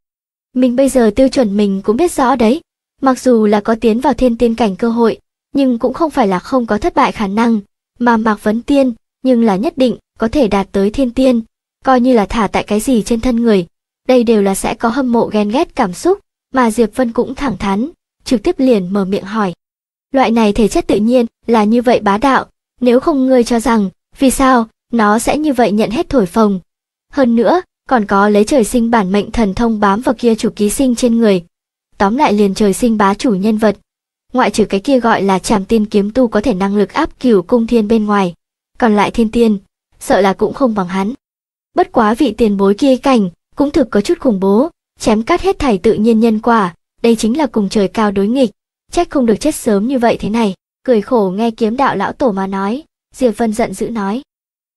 Mình bây giờ tiêu chuẩn mình cũng biết rõ đấy, mặc dù là có tiến vào thiên tiên cảnh cơ hội, nhưng cũng không phải là không có thất bại khả năng, mà Mạc Vấn Tiên, nhưng là nhất định có thể đạt tới thiên tiên, coi như là thả tại cái gì trên thân người, đây đều là sẽ có hâm mộ ghen ghét cảm xúc, mà Diệp Vân cũng thẳng thắn, trực tiếp liền mở miệng hỏi. Loại này thể chất tự nhiên là như vậy bá đạo, nếu không ngươi cho rằng, vì sao, nó sẽ như vậy nhận hết thổi phồng. Hơn nữa, còn có lấy trời sinh bản mệnh thần thông bám vào kia chủ ký sinh trên người. Tóm lại liền trời sinh bá chủ nhân vật, ngoại trừ cái kia gọi là chàm tiên kiếm tu có thể năng lực áp cửu cung thiên bên ngoài, còn lại thiên tiên, sợ là cũng không bằng hắn. Bất quá vị tiền bối kia cảnh, cũng thực có chút khủng bố, chém cắt hết thảy tự nhiên nhân quả, đây chính là cùng trời cao đối nghịch, trách không được chết sớm như vậy thế này. Cười khổ nghe kiếm đạo lão tổ mà nói, Diệp Vân giận dữ nói.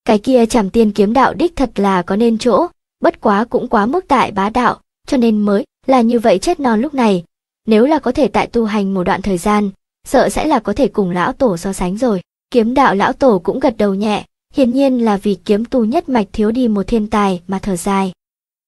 Cái kia chàm tiên kiếm đạo đích thật là có nên chỗ, bất quá cũng quá mức tại bá đạo, cho nên mới là như vậy chết non lúc này, nếu là có thể tại tu hành một đoạn thời gian, sợ sẽ là có thể cùng lão tổ so sánh rồi. Kiếm đạo lão tổ cũng gật đầu nhẹ, hiển nhiên là vì kiếm tu nhất mạch thiếu đi một thiên tài mà thở dài.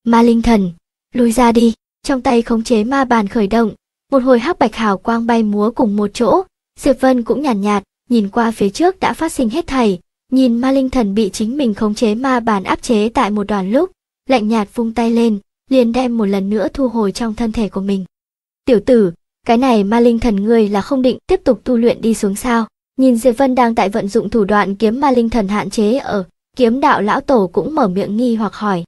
Ma linh thần, lùi ra đi, trong tay khống chế ma bàn khởi động, một hồi hắc bạch hào quang bay múa cùng một chỗ, Diệp Vân cũng nhàn nhạt, nhạt, nhìn qua phía trước đã phát sinh hết thảy, nhìn ma linh thần bị chính mình khống chế ma bàn áp chế tại một đoàn lúc, lạnh nhạt vung tay lên, liền đem một lần nữa thu hồi trong thân thể của mình. Tiểu tử, cái này ma linh thần ngươi là không định tiếp tục tu luyện đi xuống sao? Nhìn Diệp Vân đang tại vận dụng thủ đoạn kiếm ma linh thần hạn chế ở, kiếm đạo lão tổ cũng mở miệng nghi hoặc hỏi.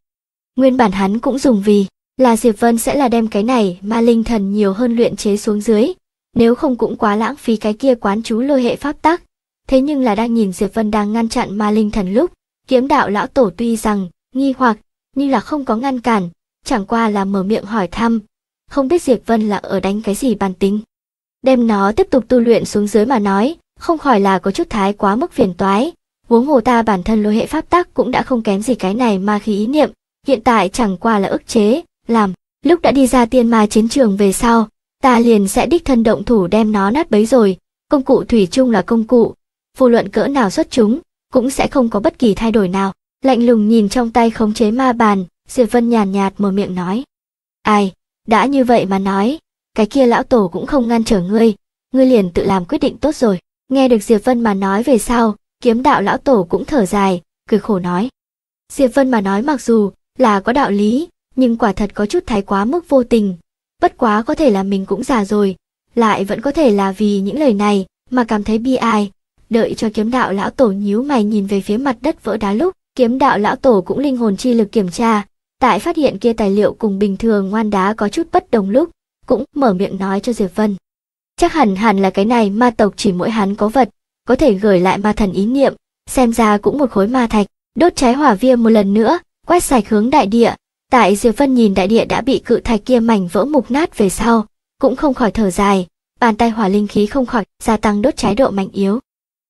Nguyên bản hắn cũng dùng vì, là Diệp Vân sẽ là đem cái này ma linh thần nhiều hơn luyện chế xuống dưới, nếu không cũng quá lãng phí cái kia quán chú lôi hệ pháp tắc. Thế nhưng là đang nhìn Diệp Vân đang ngăn chặn ma linh thần lúc, kiếm đạo lão tổ tuy rằng nghi hoặc, nhưng là không có ngăn cản, chẳng qua là mở miệng hỏi thăm, không biết Diệp Vân là ở đánh cái gì bàn tính. Đem nó tiếp tục tu luyện xuống dưới mà nói, không khỏi là có chút thái quá mức phiền toái, huống hồ ta bản thân lôi hệ pháp tắc cũng đã không kém gì cái này ma khí ý niệm, hiện tại chẳng qua là ức chế, làm, lúc đã đi ra tiên ma chiến trường về sau, ta liền sẽ đích thân động thủ đem nó nát bấy rồi, công cụ thủy chung là công cụ, vô luận cỡ nào xuất chúng, cũng sẽ không có bất kỳ thay đổi nào. Lạnh lùng nhìn trong tay khống chế ma bàn, Diệp Vân nhàn nhạt mở miệng nói. Ai, đã như vậy mà nói, cái kia lão tổ cũng không ngăn trở ngươi, ngươi liền tự làm quyết định tốt rồi. Nghe được Diệp Vân mà nói về sau, kiếm đạo lão tổ cũng thở dài, cười khổ nói. Diệp Vân mà nói mặc dù là có đạo lý, nhưng quả thật có chút thái quá mức vô tình. Bất quá có thể là mình cũng già rồi, lại vẫn có thể là vì những lời này mà cảm thấy bi ai. Đợi cho kiếm đạo lão tổ nhíu mày nhìn về phía mặt đất vỡ đá lúc, kiếm đạo lão tổ cũng linh hồn chi lực kiểm tra, Tại phát hiện kia tài liệu cùng bình thường ngoan đá có chút bất đồng lúc, cũng mở miệng nói cho Diệp Vân. Chắc hẳn hẳn là cái này ma tộc chỉ mỗi hắn có vật, có thể gửi lại ma thần ý niệm, xem ra cũng một khối ma thạch, đốt cháy hỏa viêm một lần nữa, quét sạch hướng đại địa. Tại Diệp Vân nhìn đại địa đã bị cự thạch kia mảnh vỡ mục nát về sau, cũng không khỏi thở dài, bàn tay hỏa linh khí không khỏi gia tăng đốt cháy độ mạnh yếu.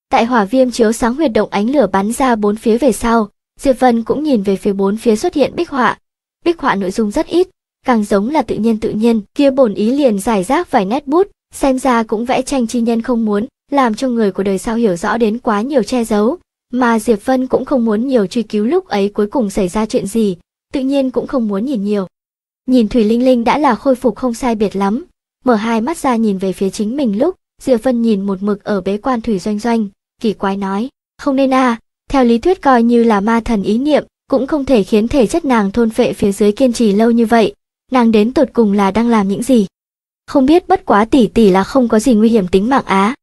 Tại hỏa viêm chiếu sáng huyệt động ánh lửa bắn ra bốn phía về sau, Diệp Vân cũng nhìn về phía bốn phía xuất hiện bích họa. Bích họa nội dung rất ít, càng giống là tự nhiên tự nhiên, kia bổn ý liền giải rác vài nét bút, xem ra cũng vẽ tranh chi nhân không muốn, làm cho người của đời sau hiểu rõ đến quá nhiều che giấu, mà Diệp Vân cũng không muốn nhiều truy cứu lúc ấy cuối cùng xảy ra chuyện gì, tự nhiên cũng không muốn nhìn nhiều. Nhìn Thủy Linh Linh đã là khôi phục không sai biệt lắm, mở hai mắt ra nhìn về phía chính mình lúc, Diệp Vân nhìn một mực ở bế quan Thủy Doanh Doanh, kỳ quái nói, không nên à, theo lý thuyết coi như là ma thần ý niệm, cũng không thể khiến thể chất nàng thôn phệ phía dưới kiên trì lâu như vậy. Nàng đến tột cùng là đang làm những gì? Không biết bất quá tỷ tỷ là không có gì nguy hiểm tính mạng á.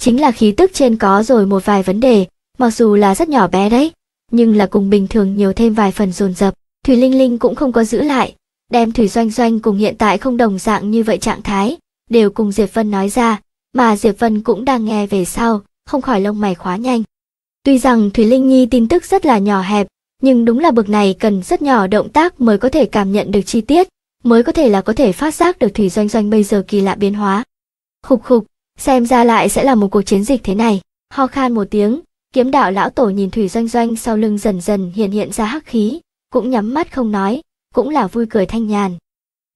Chính là khí tức trên có rồi một vài vấn đề, mặc dù là rất nhỏ bé đấy, nhưng là cùng bình thường nhiều thêm vài phần dồn dập. Thủy Linh Linh cũng không có giữ lại, đem Thủy Doanh Doanh cùng hiện tại không đồng dạng như vậy trạng thái, đều cùng Diệp Vân nói ra, mà Diệp Vân cũng đang nghe về sau, không khỏi lông mày khóa nhanh. Tuy rằng thủy Linh Nhi tin tức rất là nhỏ hẹp, nhưng đúng là bực này cần rất nhỏ động tác mới có thể cảm nhận được chi tiết, mới có thể là có thể phát giác được Thủy Doanh Doanh bây giờ kỳ lạ biến hóa. Khục khục, xem ra lại sẽ là một cuộc chiến dịch thế này. Ho khan một tiếng, kiếm đạo lão tổ nhìn Thủy Doanh Doanh sau lưng dần dần hiện hiện ra hắc khí, cũng nhắm mắt không nói, cũng là vui cười thanh nhàn.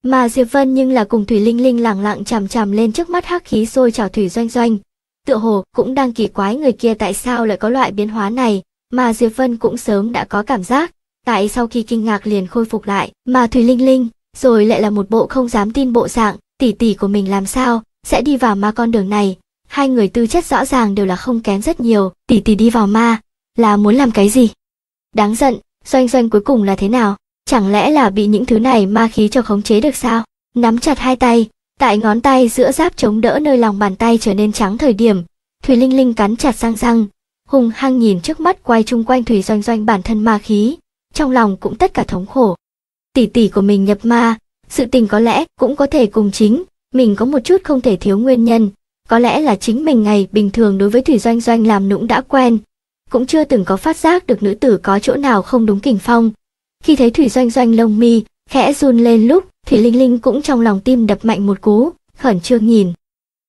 Mà Diệp Vân nhưng là cùng Thủy Linh Linh lặng lặng chằm chằm lên trước mắt hắc khí sôi trào Thủy Doanh Doanh, tựa hồ cũng đang kỳ quái người kia tại sao lại có loại biến hóa này, mà Diệp Vân cũng sớm đã có cảm giác, tại sau khi kinh ngạc liền khôi phục lại, mà Thùy Linh Linh, rồi lại là một bộ không dám tin bộ dạng, tỷ tỷ của mình làm sao, sẽ đi vào ma con đường này, hai người tư chất rõ ràng đều là không kém rất nhiều, tỷ tỷ đi vào ma, là muốn làm cái gì? Đáng giận, doanh doanh cuối cùng là thế nào? Chẳng lẽ là bị những thứ này ma khí cho khống chế được sao? Nắm chặt hai tay, Tại ngón tay giữa giáp chống đỡ nơi lòng bàn tay trở nên trắng thời điểm, Thủy Linh Linh cắn chặt răng răng, hùng hăng nhìn trước mắt quay chung quanh Thủy Doanh Doanh bản thân ma khí, trong lòng cũng tất cả thống khổ. Tỷ tỷ của mình nhập ma, sự tình có lẽ cũng có thể cùng chính, mình có một chút không thể thiếu nguyên nhân, có lẽ là chính mình ngày bình thường đối với Thủy Doanh Doanh làm nũng đã quen, cũng chưa từng có phát giác được nữ tử có chỗ nào không đúng kình phong. Khi thấy Thủy Doanh Doanh lông mi khẽ run lên lúc, Thủy Linh Linh cũng trong lòng tim đập mạnh một cú, khẩn trương nhìn.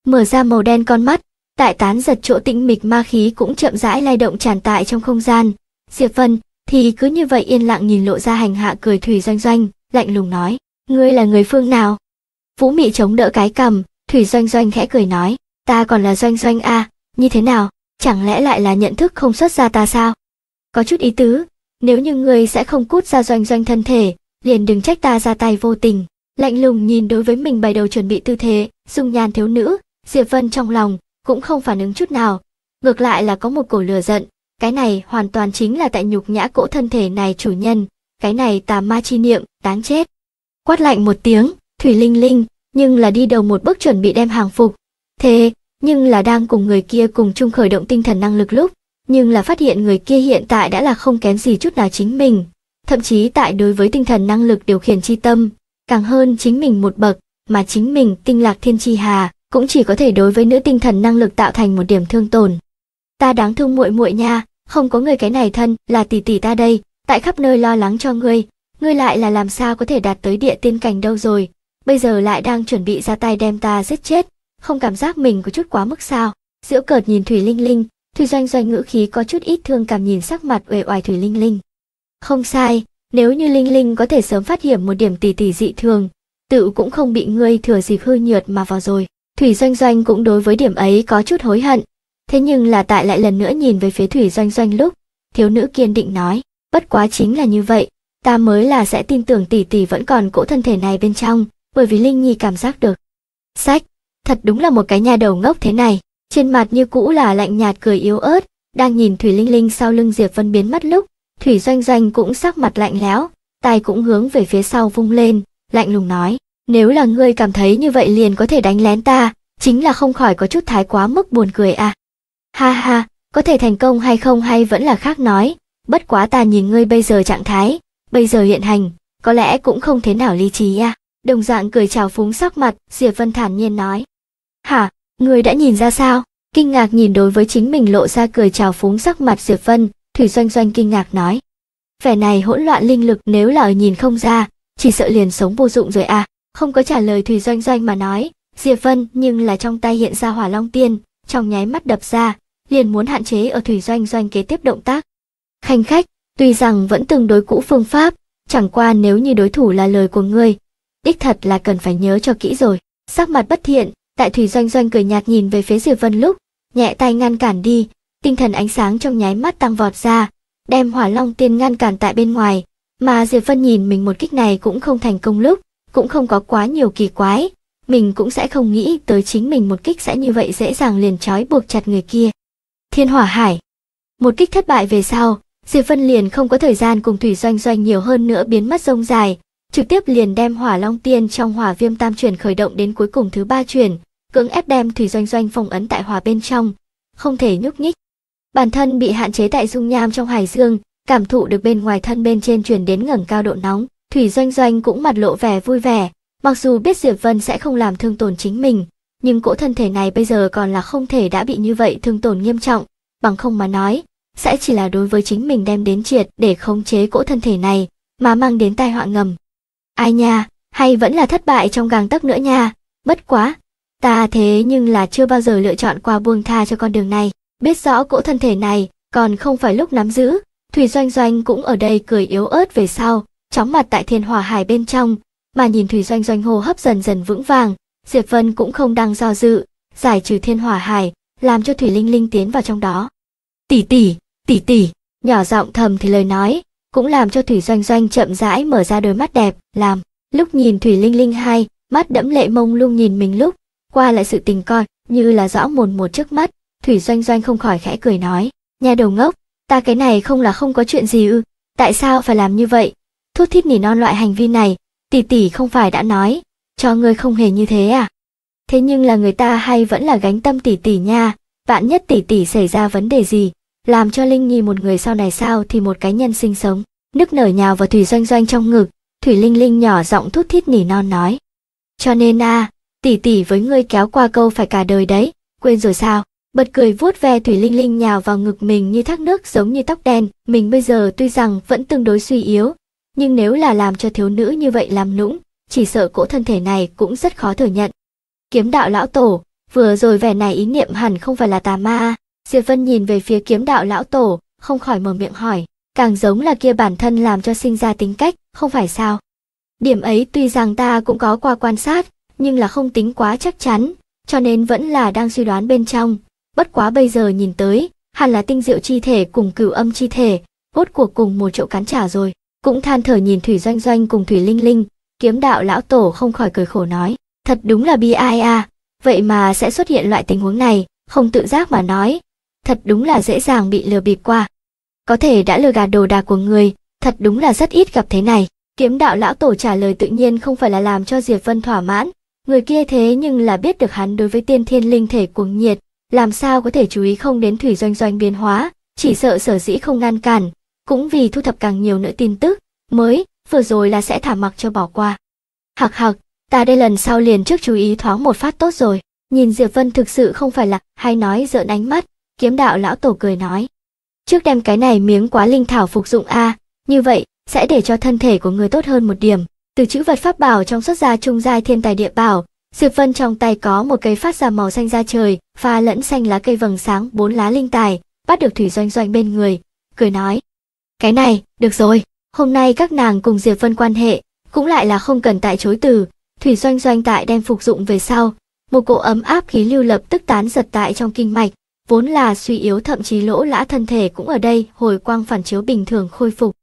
Mở ra màu đen con mắt, tại tán giật chỗ tĩnh mịch ma khí cũng chậm rãi lay động tràn tại trong không gian. Diệp Vân thì cứ như vậy yên lặng nhìn lộ ra hành hạ cười Thủy Doanh Doanh, lạnh lùng nói, ngươi là người phương nào? Vũ Mị chống đỡ cái cầm, Thủy Doanh Doanh khẽ cười nói, ta còn là Doanh Doanh a, à, như thế nào, chẳng lẽ lại là nhận thức không xuất ra ta sao? Có chút ý tứ, nếu như ngươi sẽ không cút ra Doanh Doanh thân thể, liền đừng trách ta ra tay vô tình. Lạnh lùng nhìn đối với mình bày đầu chuẩn bị tư thế, dung nhan thiếu nữ, Diệp Vân trong lòng cũng không phản ứng chút nào, ngược lại là có một cổ lửa giận, cái này hoàn toàn chính là tại nhục nhã cỗ thân thể này chủ nhân, cái này tà ma chi niệm, đáng chết. Quát lạnh một tiếng, Thủy Linh Linh, nhưng là đi đầu một bước chuẩn bị đem hàng phục. Thế, nhưng là đang cùng người kia cùng chung khởi động tinh thần năng lực lúc, nhưng là phát hiện người kia hiện tại đã là không kém gì chút nào chính mình, thậm chí tại đối với tinh thần năng lực điều khiển chi tâm, càng hơn chính mình một bậc, mà chính mình tinh lạc thiên chi hà, cũng chỉ có thể đối với nữ tinh thần năng lực tạo thành một điểm thương tổn. Ta đáng thương muội muội nha, không có người cái này thân, là tỷ tỷ ta đây, tại khắp nơi lo lắng cho ngươi, ngươi lại là làm sao có thể đạt tới địa tiên cảnh đâu rồi, bây giờ lại đang chuẩn bị ra tay đem ta giết chết, không cảm giác mình có chút quá mức sao. giữa cợt nhìn Thủy Linh Linh, Thủy Doanh Doanh ngữ khí có chút ít thương cảm nhìn sắc mặt uể oải Thủy Linh Linh. Không sai, nếu như Linh Linh có thể sớm phát hiện một điểm tỷ tỷ dị thường, tự cũng không bị ngươi thừa dịp hư nhược mà vào rồi. Thủy Doanh Doanh cũng đối với điểm ấy có chút hối hận. Thế nhưng là tại lại lần nữa nhìn về phía Thủy Doanh Doanh lúc, thiếu nữ kiên định nói, bất quá chính là như vậy, ta mới là sẽ tin tưởng tỷ tỷ vẫn còn cỗ thân thể này bên trong, bởi vì Linh Nhi cảm giác được. Sách, thật đúng là một cái nhà đầu ngốc thế này, trên mặt như cũ là lạnh nhạt cười yếu ớt, đang nhìn Thủy Linh Linh sau lưng Diệp Vân biến mất lúc, Thủy Doanh Doanh cũng sắc mặt lạnh lẽo, tay cũng hướng về phía sau vung lên, lạnh lùng nói, nếu là ngươi cảm thấy như vậy liền có thể đánh lén ta, chính là không khỏi có chút thái quá mức buồn cười à. Ha ha, có thể thành công hay không hay vẫn là khác nói, bất quá ta nhìn ngươi bây giờ trạng thái, bây giờ hiện hành, có lẽ cũng không thế nào lý trí à. Đồng dạng cười chào phúng sắc mặt, Diệp Vân thản nhiên nói. Hả, ngươi đã nhìn ra sao? Kinh ngạc nhìn đối với chính mình lộ ra cười chào phúng sắc mặt Diệp Vân, Thủy Doanh Doanh kinh ngạc nói. Vẻ này hỗn loạn linh lực nếu là ở nhìn không ra, chỉ sợ liền sống vô dụng rồi à. Không có trả lời Thủy Doanh Doanh mà nói, Diệp Vân nhưng là trong tay hiện ra hỏa long tiên, trong nháy mắt đập ra, liền muốn hạn chế ở Thủy Doanh Doanh kế tiếp động tác. Khanh khách, tuy rằng vẫn tương đối cũ phương pháp, chẳng qua nếu như đối thủ là lời của ngươi, đích thật là cần phải nhớ cho kỹ rồi. Sắc mặt bất thiện, tại Thủy Doanh Doanh cười nhạt nhìn về phía Diệp Vân lúc, nhẹ tay ngăn cản đi, tinh thần ánh sáng trong nháy mắt tăng vọt ra, đem hỏa long tiên ngăn cản tại bên ngoài, mà Diệp Vân nhìn mình một kích này cũng không thành công lúc, cũng không có quá nhiều kỳ quái, mình cũng sẽ không nghĩ tới chính mình một kích sẽ như vậy dễ dàng liền trói buộc chặt người kia. Thiên hỏa hải Một kích thất bại về sau, Diệp Vân liền không có thời gian cùng Thủy Doanh Doanh nhiều hơn nữa biến mất rông dài, trực tiếp liền đem hỏa long tiên trong hỏa viêm tam chuyển khởi động đến cuối cùng thứ ba chuyển, cưỡng ép đem Thủy Doanh Doanh phong ấn tại hỏa bên trong, không thể nhúc nhích bản thân bị hạn chế tại dung nham trong hải dương cảm thụ được bên ngoài thân bên trên chuyển đến ngẩng cao độ nóng thủy doanh doanh cũng mặt lộ vẻ vui vẻ mặc dù biết diệp vân sẽ không làm thương tổn chính mình nhưng cỗ thân thể này bây giờ còn là không thể đã bị như vậy thương tổn nghiêm trọng bằng không mà nói sẽ chỉ là đối với chính mình đem đến triệt để khống chế cỗ thân thể này mà mang đến tai họa ngầm ai nha hay vẫn là thất bại trong gang tấc nữa nha bất quá ta thế nhưng là chưa bao giờ lựa chọn qua buông tha cho con đường này biết rõ cỗ thân thể này còn không phải lúc nắm giữ thủy doanh doanh cũng ở đây cười yếu ớt về sau chóng mặt tại thiên hòa hải bên trong mà nhìn thủy doanh doanh hô hấp dần dần vững vàng diệp vân cũng không đang do dự giải trừ thiên hòa hải làm cho thủy linh linh tiến vào trong đó tỷ tỷ tỷ tỷ nhỏ giọng thầm thì lời nói cũng làm cho thủy doanh doanh chậm rãi mở ra đôi mắt đẹp làm lúc nhìn thủy linh linh hai mắt đẫm lệ mông lung nhìn mình lúc qua lại sự tình coi như là rõ mồn một trước mắt Thủy Doanh Doanh không khỏi khẽ cười nói, nhà đầu ngốc, ta cái này không là không có chuyện gì ư, tại sao phải làm như vậy? Thút thít nỉ non loại hành vi này, tỷ tỷ không phải đã nói, cho ngươi không hề như thế à? Thế nhưng là người ta hay vẫn là gánh tâm tỷ tỷ nha, vạn nhất tỷ tỷ xảy ra vấn đề gì, làm cho Linh Nhi một người sau này sao thì một cái nhân sinh sống. nức nở nhào vào Thủy Doanh Doanh trong ngực, Thủy Linh Linh nhỏ giọng thút thít nỉ non nói. Cho nên a, à, tỷ tỷ với ngươi kéo qua câu phải cả đời đấy, quên rồi sao? bật cười vuốt ve Thủy Linh Linh nhào vào ngực mình như thác nước giống như tóc đen. Mình bây giờ tuy rằng vẫn tương đối suy yếu, nhưng nếu là làm cho thiếu nữ như vậy làm nũng, chỉ sợ cỗ thân thể này cũng rất khó thừa nhận. Kiếm đạo lão tổ, vừa rồi vẻ này ý niệm hẳn không phải là tà ma. Diệp Vân nhìn về phía kiếm đạo lão tổ, không khỏi mở miệng hỏi, càng giống là kia bản thân làm cho sinh ra tính cách, không phải sao? Điểm ấy tuy rằng ta cũng có qua quan sát, nhưng là không tính quá chắc chắn, cho nên vẫn là đang suy đoán bên trong, bất quá bây giờ nhìn tới, hẳn là tinh diệu chi thể cùng cửu âm chi thể, hốt cuộc cùng một chỗ cán trả rồi. Cũng than thở nhìn Thủy Doanh Doanh cùng Thủy Linh Linh, kiếm đạo lão tổ không khỏi cười khổ nói, thật đúng là bi ai a, vậy mà sẽ xuất hiện loại tình huống này, không tự giác mà nói, thật đúng là dễ dàng bị lừa bịp qua. Có thể đã lừa gạt đồ đạc của người, thật đúng là rất ít gặp thế này. Kiếm đạo lão tổ trả lời tự nhiên không phải là làm cho Diệp Vân thỏa mãn, người kia thế nhưng là biết được hắn đối với tiên thiên linh thể cuồng nhiệt, làm sao có thể chú ý không đến thủy doanh doanh biến hóa, chỉ sợ sở dĩ không ngăn cản, cũng vì thu thập càng nhiều nữa tin tức, mới, vừa rồi là sẽ thả mặc cho bỏ qua. Hạc hạc, ta đây lần sau liền trước chú ý thoáng một phát tốt rồi, nhìn Diệp Vân thực sự không phải là hay nói giỡn ánh mắt, kiếm đạo lão tổ cười nói. Trước đem cái này miếng quá linh thảo phục dụng A, như vậy, sẽ để cho thân thể của người tốt hơn một điểm. Từ chữ vật pháp bảo trong xuất gia trung giai thiên tài địa bảo, Diệp Vân trong tay có một cây phát ra màu xanh da trời, pha lẫn xanh lá cây vầng sáng bốn lá linh tài, bắt được Thủy Doanh Doanh bên người, cười nói. Cái này, được rồi, hôm nay các nàng cùng Diệp Vân quan hệ, cũng lại là không cần tại chối từ, Thủy Doanh Doanh tại đem phục dụng về sau. Một cỗ ấm áp khí lưu lập tức tán giật tại trong kinh mạch, vốn là suy yếu thậm chí lỗ lã thân thể cũng ở đây hồi quang phản chiếu bình thường khôi phục.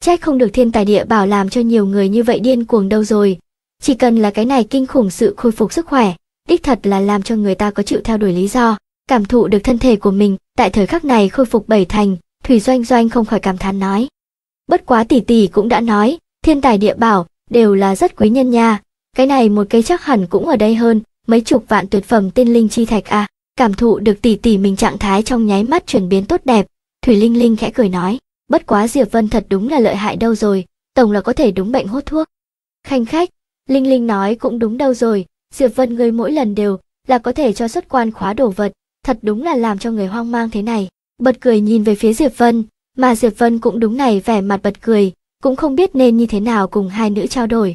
Trách không được thiên tài địa bảo làm cho nhiều người như vậy điên cuồng đâu rồi, chỉ cần là cái này kinh khủng sự khôi phục sức khỏe, đích thật là làm cho người ta có chịu theo đuổi lý do, cảm thụ được thân thể của mình, tại thời khắc này khôi phục bảy thành, Thủy Doanh Doanh không khỏi cảm thán nói. Bất quá tỷ tỷ cũng đã nói, thiên tài địa bảo đều là rất quý nhân nha, cái này một cây chắc hẳn cũng ở đây hơn, mấy chục vạn tuyệt phẩm tiên linh chi thạch à, cảm thụ được tỷ tỷ mình trạng thái trong nháy mắt chuyển biến tốt đẹp, Thủy Linh Linh khẽ cười nói, bất quá Diệp Vân thật đúng là lợi hại đâu rồi, tổng là có thể đúng bệnh hốt thuốc. Khanh khách, Linh Linh nói cũng đúng đâu rồi, Diệp Vân người mỗi lần đều là có thể cho xuất quan khóa đổ vật, thật đúng là làm cho người hoang mang thế này. Bật cười nhìn về phía Diệp Vân, mà Diệp Vân cũng đúng này vẻ mặt bật cười, cũng không biết nên như thế nào cùng hai nữ trao đổi.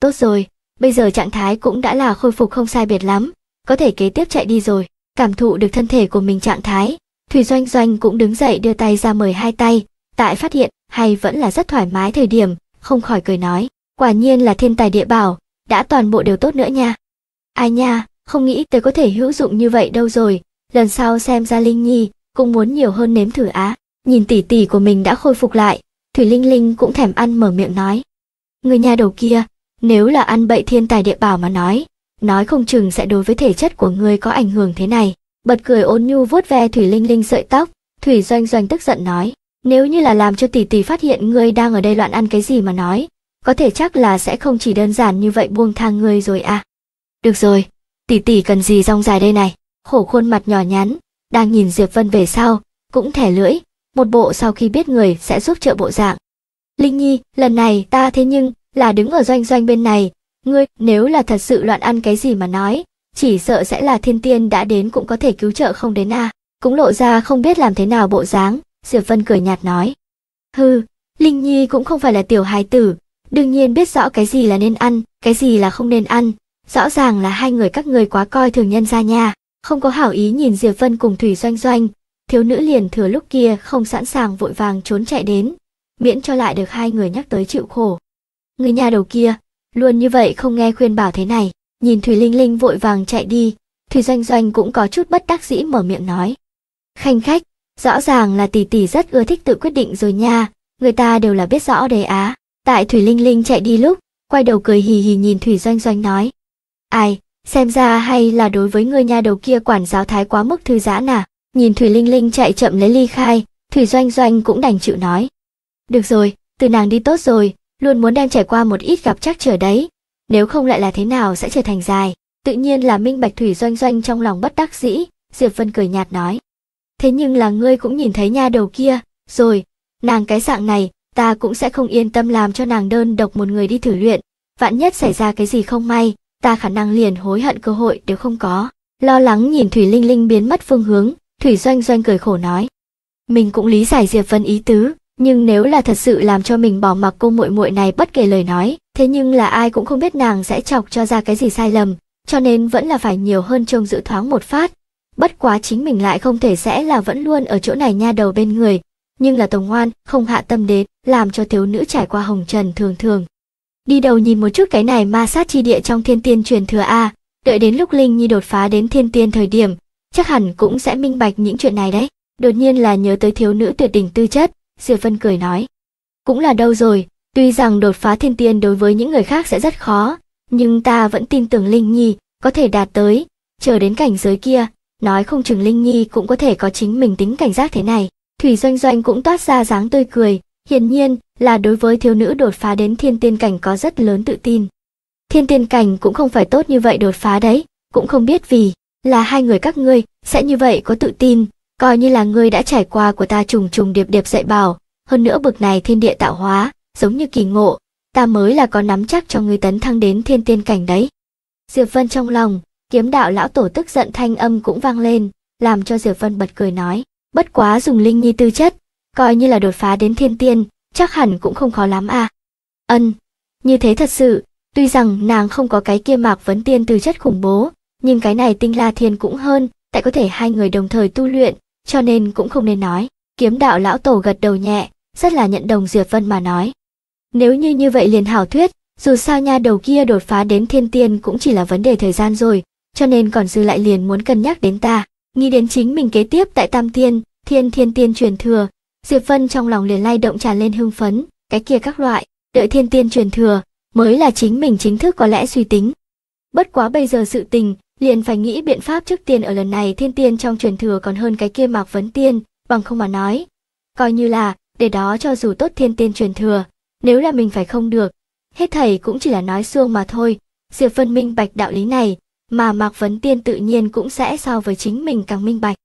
Tốt rồi, bây giờ trạng thái cũng đã là khôi phục không sai biệt lắm, có thể kế tiếp chạy đi rồi. Cảm thụ được thân thể của mình trạng thái, Thủy Doanh Doanh cũng đứng dậy đưa tay ra mời hai tay, tại phát hiện hay vẫn là rất thoải mái thời điểm, không khỏi cười nói quả nhiên là thiên tài địa bảo, đã toàn bộ đều tốt nữa nha. Ai nha, không nghĩ tới có thể hữu dụng như vậy đâu rồi, lần sau xem ra Linh Nhi, cũng muốn nhiều hơn nếm thử á. Nhìn tỷ tỷ của mình đã khôi phục lại, Thủy Linh Linh cũng thèm ăn mở miệng nói. Người nhà đầu kia, nếu là ăn bậy thiên tài địa bảo mà nói, nói không chừng sẽ đối với thể chất của người có ảnh hưởng thế này. Bật cười ôn nhu vuốt ve Thủy Linh Linh sợi tóc, Thủy Doanh Doanh tức giận nói, nếu như là làm cho tỷ tỷ phát hiện ngươi đang ở đây loạn ăn cái gì mà nói, có thể chắc là sẽ không chỉ đơn giản như vậy buông thang ngươi rồi à. Được rồi, tỷ tỷ cần gì rong dài đây này, khổ khuôn mặt nhỏ nhắn, đang nhìn Diệp Vân về sau, cũng thẻ lưỡi, một bộ sau khi biết người sẽ giúp trợ bộ dạng. Linh Nhi, lần này ta thế nhưng là đứng ở doanh doanh bên này, ngươi nếu là thật sự loạn ăn cái gì mà nói, chỉ sợ sẽ là thiên tiên đã đến cũng có thể cứu trợ không đến à, cũng lộ ra không biết làm thế nào bộ dáng, Diệp Vân cười nhạt nói. Hừ, Linh Nhi cũng không phải là tiểu hài tử, đương nhiên biết rõ cái gì là nên ăn, cái gì là không nên ăn. Rõ ràng là hai người các người quá coi thường nhân ra nha, không có hảo ý nhìn Diệp Vân cùng Thủy Doanh Doanh, thiếu nữ liền thừa lúc kia không sẵn sàng vội vàng trốn chạy đến, miễn cho lại được hai người nhắc tới chịu khổ. Người nhà đầu kia, luôn như vậy không nghe khuyên bảo thế này, nhìn Thủy Linh Linh vội vàng chạy đi, Thủy Doanh Doanh cũng có chút bất đắc dĩ mở miệng nói. Khanh khách, rõ ràng là tỷ tỷ rất ưa thích tự quyết định rồi nha, người ta đều là biết rõ đề á. Tại Thủy Linh Linh chạy đi lúc, quay đầu cười hì hì nhìn Thủy Doanh Doanh nói. Ai, xem ra hay là đối với người nhà đầu kia quản giáo thái quá mức thư giãn à? Nhìn Thủy Linh Linh chạy chậm lấy ly khai, Thủy Doanh Doanh cũng đành chịu nói. Được rồi, từ nàng đi tốt rồi, luôn muốn đem trải qua một ít gặp chắc trở đấy. Nếu không lại là thế nào sẽ trở thành dài. Tự nhiên là minh bạch Thủy Doanh Doanh trong lòng bất đắc dĩ, Diệp Vân cười nhạt nói. Thế nhưng là ngươi cũng nhìn thấy nha đầu kia, rồi, nàng cái dạng này, ta cũng sẽ không yên tâm làm cho nàng đơn độc một người đi thử luyện vạn nhất xảy ra cái gì không may ta khả năng liền hối hận cơ hội đều không có lo lắng nhìn thủy linh linh biến mất phương hướng thủy doanh doanh cười khổ nói mình cũng lý giải diệp vân ý tứ nhưng nếu là thật sự làm cho mình bỏ mặc cô muội muội này bất kể lời nói thế nhưng là ai cũng không biết nàng sẽ chọc cho ra cái gì sai lầm cho nên vẫn là phải nhiều hơn trông giữ thoáng một phát bất quá chính mình lại không thể sẽ là vẫn luôn ở chỗ này nha đầu bên người nhưng là tổng ngoan không hạ tâm đến làm cho thiếu nữ trải qua hồng trần thường thường đi đầu nhìn một chút cái này ma sát chi địa trong thiên tiên truyền thừa a đợi đến lúc linh nhi đột phá đến thiên tiên thời điểm chắc hẳn cũng sẽ minh bạch những chuyện này đấy đột nhiên là nhớ tới thiếu nữ tuyệt đỉnh tư chất diệp vân cười nói cũng là đâu rồi tuy rằng đột phá thiên tiên đối với những người khác sẽ rất khó nhưng ta vẫn tin tưởng linh nhi có thể đạt tới chờ đến cảnh giới kia nói không chừng linh nhi cũng có thể có chính mình tính cảnh giác thế này Thủy Doanh Doanh cũng toát ra dáng tươi cười, hiển nhiên là đối với thiếu nữ đột phá đến thiên tiên cảnh có rất lớn tự tin. Thiên tiên cảnh cũng không phải tốt như vậy đột phá đấy, cũng không biết vì là hai người các ngươi sẽ như vậy có tự tin, coi như là ngươi đã trải qua của ta trùng trùng điệp điệp dạy bảo, hơn nữa bực này thiên địa tạo hóa, giống như kỳ ngộ, ta mới là có nắm chắc cho ngươi tấn thăng đến thiên tiên cảnh đấy. Diệp Vân trong lòng, kiếm đạo lão tổ tức giận thanh âm cũng vang lên, làm cho Diệp Vân bật cười nói bất quá dùng linh nhi tư chất, coi như là đột phá đến thiên tiên, chắc hẳn cũng không khó lắm à. Ân, như thế thật sự, tuy rằng nàng không có cái kia mạc vấn tiên tư chất khủng bố, nhưng cái này tinh la thiên cũng hơn, tại có thể hai người đồng thời tu luyện, cho nên cũng không nên nói. Kiếm đạo lão tổ gật đầu nhẹ, rất là nhận đồng Diệp Vân mà nói. Nếu như như vậy liền hảo thuyết, dù sao nha đầu kia đột phá đến thiên tiên cũng chỉ là vấn đề thời gian rồi, cho nên còn dư lại liền muốn cân nhắc đến ta nghĩ đến chính mình kế tiếp tại Tam Thiên, Thiên Thiên Tiên truyền thừa, Diệp Vân trong lòng liền lay động tràn lên hưng phấn, cái kia các loại, đợi Thiên Tiên truyền thừa, mới là chính mình chính thức có lẽ suy tính. Bất quá bây giờ sự tình, liền phải nghĩ biện pháp trước tiên ở lần này Thiên Tiên trong truyền thừa còn hơn cái kia Mạc Vấn Tiên, bằng không mà nói, coi như là để đó cho dù tốt Thiên Tiên truyền thừa, nếu là mình phải không được, hết thầy cũng chỉ là nói xuông mà thôi. Diệp Vân minh bạch đạo lý này, mà Mạc Vấn Tiên tự nhiên cũng sẽ so với chính mình càng minh bạch.